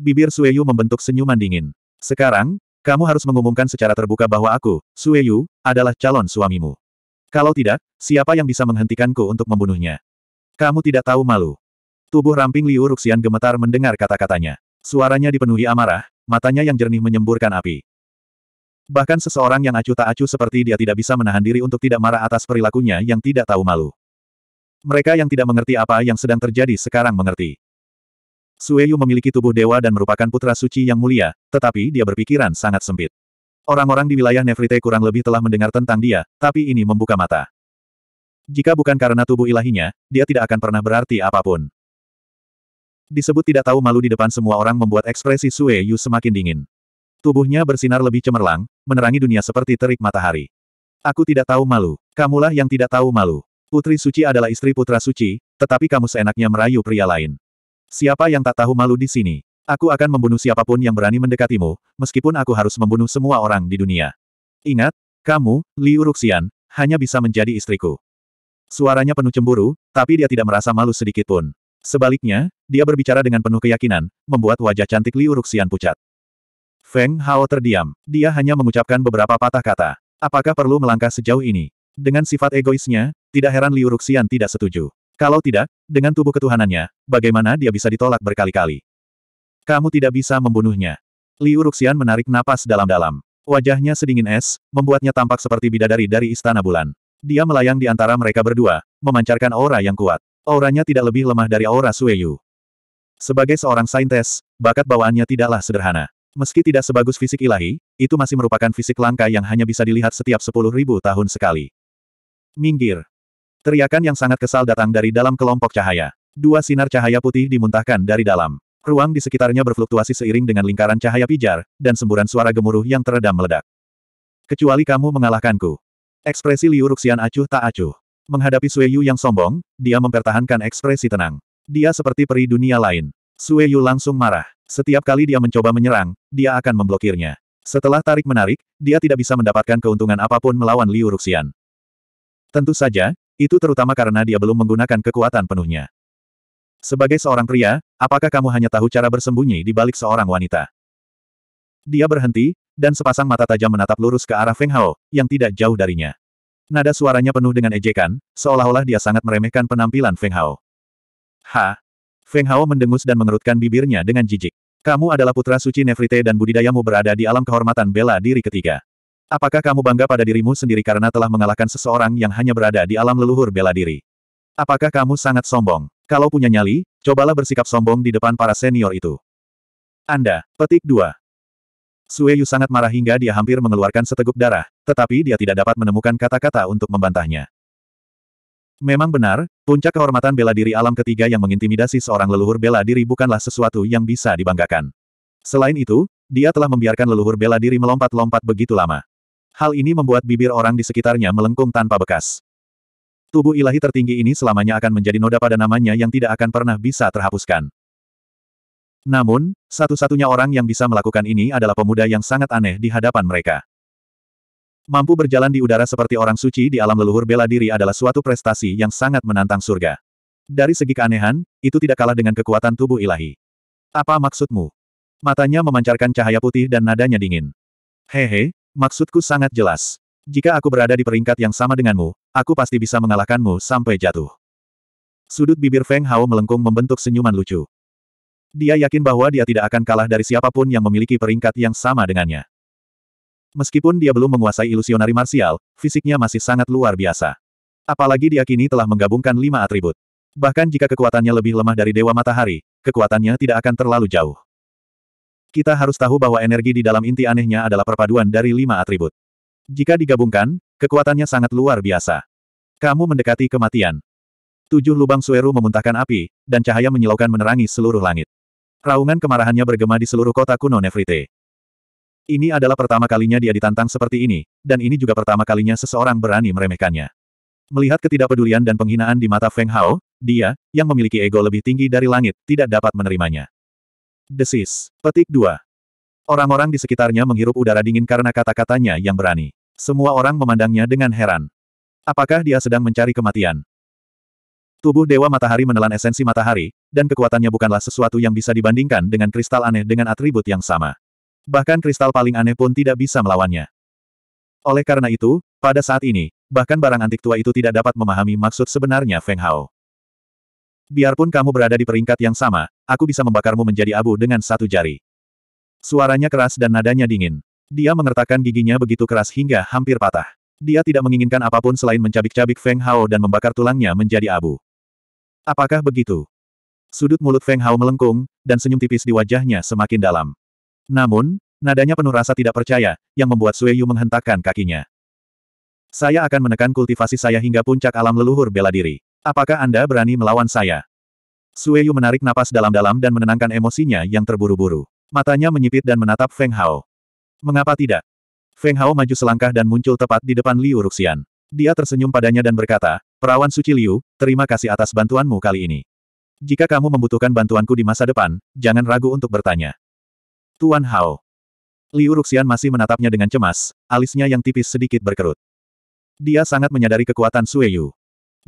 Bibir Sueyu membentuk senyuman dingin. Sekarang, kamu harus mengumumkan secara terbuka bahwa aku, Sueyu, adalah calon suamimu. Kalau tidak, siapa yang bisa menghentikanku untuk membunuhnya? Kamu tidak tahu malu. Tubuh ramping Liu Ruxian gemetar mendengar kata-katanya. Suaranya dipenuhi amarah, matanya yang jernih menyemburkan api. Bahkan seseorang yang acuh tak acuh seperti dia tidak bisa menahan diri untuk tidak marah atas perilakunya yang tidak tahu malu. Mereka yang tidak mengerti apa yang sedang terjadi sekarang mengerti. Sueyu memiliki tubuh dewa dan merupakan putra suci yang mulia, tetapi dia berpikiran sangat sempit. Orang-orang di wilayah Nefrite kurang lebih telah mendengar tentang dia, tapi ini membuka mata. Jika bukan karena tubuh ilahinya, dia tidak akan pernah berarti apapun. Disebut tidak tahu malu di depan semua orang membuat ekspresi Sue Yu semakin dingin. Tubuhnya bersinar lebih cemerlang, menerangi dunia seperti terik matahari. Aku tidak tahu malu. Kamulah yang tidak tahu malu. Putri suci adalah istri putra suci, tetapi kamu seenaknya merayu pria lain. Siapa yang tak tahu malu di sini? Aku akan membunuh siapapun yang berani mendekatimu, meskipun aku harus membunuh semua orang di dunia. Ingat, kamu, Liu Ruxian, hanya bisa menjadi istriku. Suaranya penuh cemburu, tapi dia tidak merasa malu sedikit pun. Sebaliknya, dia berbicara dengan penuh keyakinan, membuat wajah cantik Liu Ruxian pucat. Feng Hao terdiam. Dia hanya mengucapkan beberapa patah kata. Apakah perlu melangkah sejauh ini? Dengan sifat egoisnya, tidak heran Liu Ruxian tidak setuju. Kalau tidak, dengan tubuh ketuhanannya, bagaimana dia bisa ditolak berkali-kali? Kamu tidak bisa membunuhnya. Liu Ruxian menarik napas dalam-dalam. Wajahnya sedingin es, membuatnya tampak seperti bidadari dari Istana Bulan. Dia melayang di antara mereka berdua, memancarkan aura yang kuat. Auranya tidak lebih lemah dari aura Sueyu. Sebagai seorang saintes, bakat bawaannya tidaklah sederhana. Meski tidak sebagus fisik ilahi, itu masih merupakan fisik langka yang hanya bisa dilihat setiap sepuluh ribu tahun sekali. Minggir, Teriakan yang sangat kesal datang dari dalam kelompok cahaya. Dua sinar cahaya putih dimuntahkan dari dalam. Ruang di sekitarnya berfluktuasi seiring dengan lingkaran cahaya pijar, dan semburan suara gemuruh yang teredam meledak. Kecuali kamu mengalahkanku. Ekspresi Liu Ruxian acuh tak acuh. Menghadapi Sue Yu yang sombong, dia mempertahankan ekspresi tenang. Dia seperti peri dunia lain. Sue Yu langsung marah. Setiap kali dia mencoba menyerang, dia akan memblokirnya. Setelah tarik-menarik, dia tidak bisa mendapatkan keuntungan apapun melawan Liu Ruxian. Tentu saja, itu terutama karena dia belum menggunakan kekuatan penuhnya. Sebagai seorang pria, apakah kamu hanya tahu cara bersembunyi di balik seorang wanita? Dia berhenti, dan sepasang mata tajam menatap lurus ke arah Feng Hao, yang tidak jauh darinya. Nada suaranya penuh dengan ejekan, seolah-olah dia sangat meremehkan penampilan Feng Hao. Ha! Feng Hao mendengus dan mengerutkan bibirnya dengan jijik. Kamu adalah putra suci Nefrite dan budidayamu berada di alam kehormatan bela diri ketiga. Apakah kamu bangga pada dirimu sendiri karena telah mengalahkan seseorang yang hanya berada di alam leluhur bela diri? Apakah kamu sangat sombong? Kalau punya nyali, cobalah bersikap sombong di depan para senior itu. Anda, petik 2. Sue Yu sangat marah hingga dia hampir mengeluarkan seteguk darah, tetapi dia tidak dapat menemukan kata-kata untuk membantahnya. Memang benar, puncak kehormatan bela diri alam ketiga yang mengintimidasi seorang leluhur bela diri bukanlah sesuatu yang bisa dibanggakan. Selain itu, dia telah membiarkan leluhur bela diri melompat-lompat begitu lama. Hal ini membuat bibir orang di sekitarnya melengkung tanpa bekas. Tubuh ilahi tertinggi ini selamanya akan menjadi noda pada namanya yang tidak akan pernah bisa terhapuskan. Namun, satu-satunya orang yang bisa melakukan ini adalah pemuda yang sangat aneh di hadapan mereka. Mampu berjalan di udara seperti orang suci di alam leluhur bela diri adalah suatu prestasi yang sangat menantang surga. Dari segi keanehan, itu tidak kalah dengan kekuatan tubuh ilahi. Apa maksudmu? Matanya memancarkan cahaya putih dan nadanya dingin. Hehe, Maksudku sangat jelas. Jika aku berada di peringkat yang sama denganmu, aku pasti bisa mengalahkanmu sampai jatuh. Sudut bibir Feng Hao melengkung membentuk senyuman lucu. Dia yakin bahwa dia tidak akan kalah dari siapapun yang memiliki peringkat yang sama dengannya. Meskipun dia belum menguasai ilusionari marsial, fisiknya masih sangat luar biasa. Apalagi dia kini telah menggabungkan lima atribut. Bahkan jika kekuatannya lebih lemah dari Dewa Matahari, kekuatannya tidak akan terlalu jauh. Kita harus tahu bahwa energi di dalam inti anehnya adalah perpaduan dari lima atribut. Jika digabungkan, kekuatannya sangat luar biasa. Kamu mendekati kematian. Tujuh lubang sueru memuntahkan api, dan cahaya menyilaukan menerangi seluruh langit. Raungan kemarahannya bergema di seluruh kota kuno Nefrite. Ini adalah pertama kalinya dia ditantang seperti ini, dan ini juga pertama kalinya seseorang berani meremehkannya. Melihat ketidakpedulian dan penghinaan di mata Feng Hao, dia, yang memiliki ego lebih tinggi dari langit, tidak dapat menerimanya. Desis. Petik 2. Orang-orang di sekitarnya menghirup udara dingin karena kata-katanya yang berani. Semua orang memandangnya dengan heran. Apakah dia sedang mencari kematian? Tubuh Dewa Matahari menelan esensi matahari, dan kekuatannya bukanlah sesuatu yang bisa dibandingkan dengan kristal aneh dengan atribut yang sama. Bahkan kristal paling aneh pun tidak bisa melawannya. Oleh karena itu, pada saat ini, bahkan barang antik tua itu tidak dapat memahami maksud sebenarnya Feng Hao. Biarpun kamu berada di peringkat yang sama, aku bisa membakarmu menjadi abu dengan satu jari. Suaranya keras dan nadanya dingin. Dia mengertakkan giginya begitu keras hingga hampir patah. Dia tidak menginginkan apapun selain mencabik-cabik Feng Hao dan membakar tulangnya menjadi abu. Apakah begitu? Sudut mulut Feng Hao melengkung, dan senyum tipis di wajahnya semakin dalam. Namun, nadanya penuh rasa tidak percaya, yang membuat Sue Yu menghentakkan kakinya. Saya akan menekan kultivasi saya hingga puncak alam leluhur bela diri. Apakah Anda berani melawan saya? Sueyu menarik napas dalam-dalam dan menenangkan emosinya yang terburu-buru. Matanya menyipit dan menatap Feng Hao. Mengapa tidak? Feng Hao maju selangkah dan muncul tepat di depan Liu Ruxian. Dia tersenyum padanya dan berkata, Perawan Suci Liu, terima kasih atas bantuanmu kali ini. Jika kamu membutuhkan bantuanku di masa depan, jangan ragu untuk bertanya. Tuan Hao. Liu Ruxian masih menatapnya dengan cemas, alisnya yang tipis sedikit berkerut. Dia sangat menyadari kekuatan Sueyu.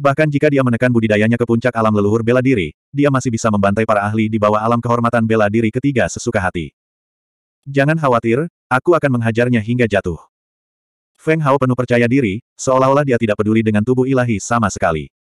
Bahkan jika dia menekan budidayanya ke puncak alam leluhur bela diri, dia masih bisa membantai para ahli di bawah alam kehormatan bela diri ketiga sesuka hati. Jangan khawatir, aku akan menghajarnya hingga jatuh. Feng Hao penuh percaya diri, seolah-olah dia tidak peduli dengan tubuh ilahi sama sekali.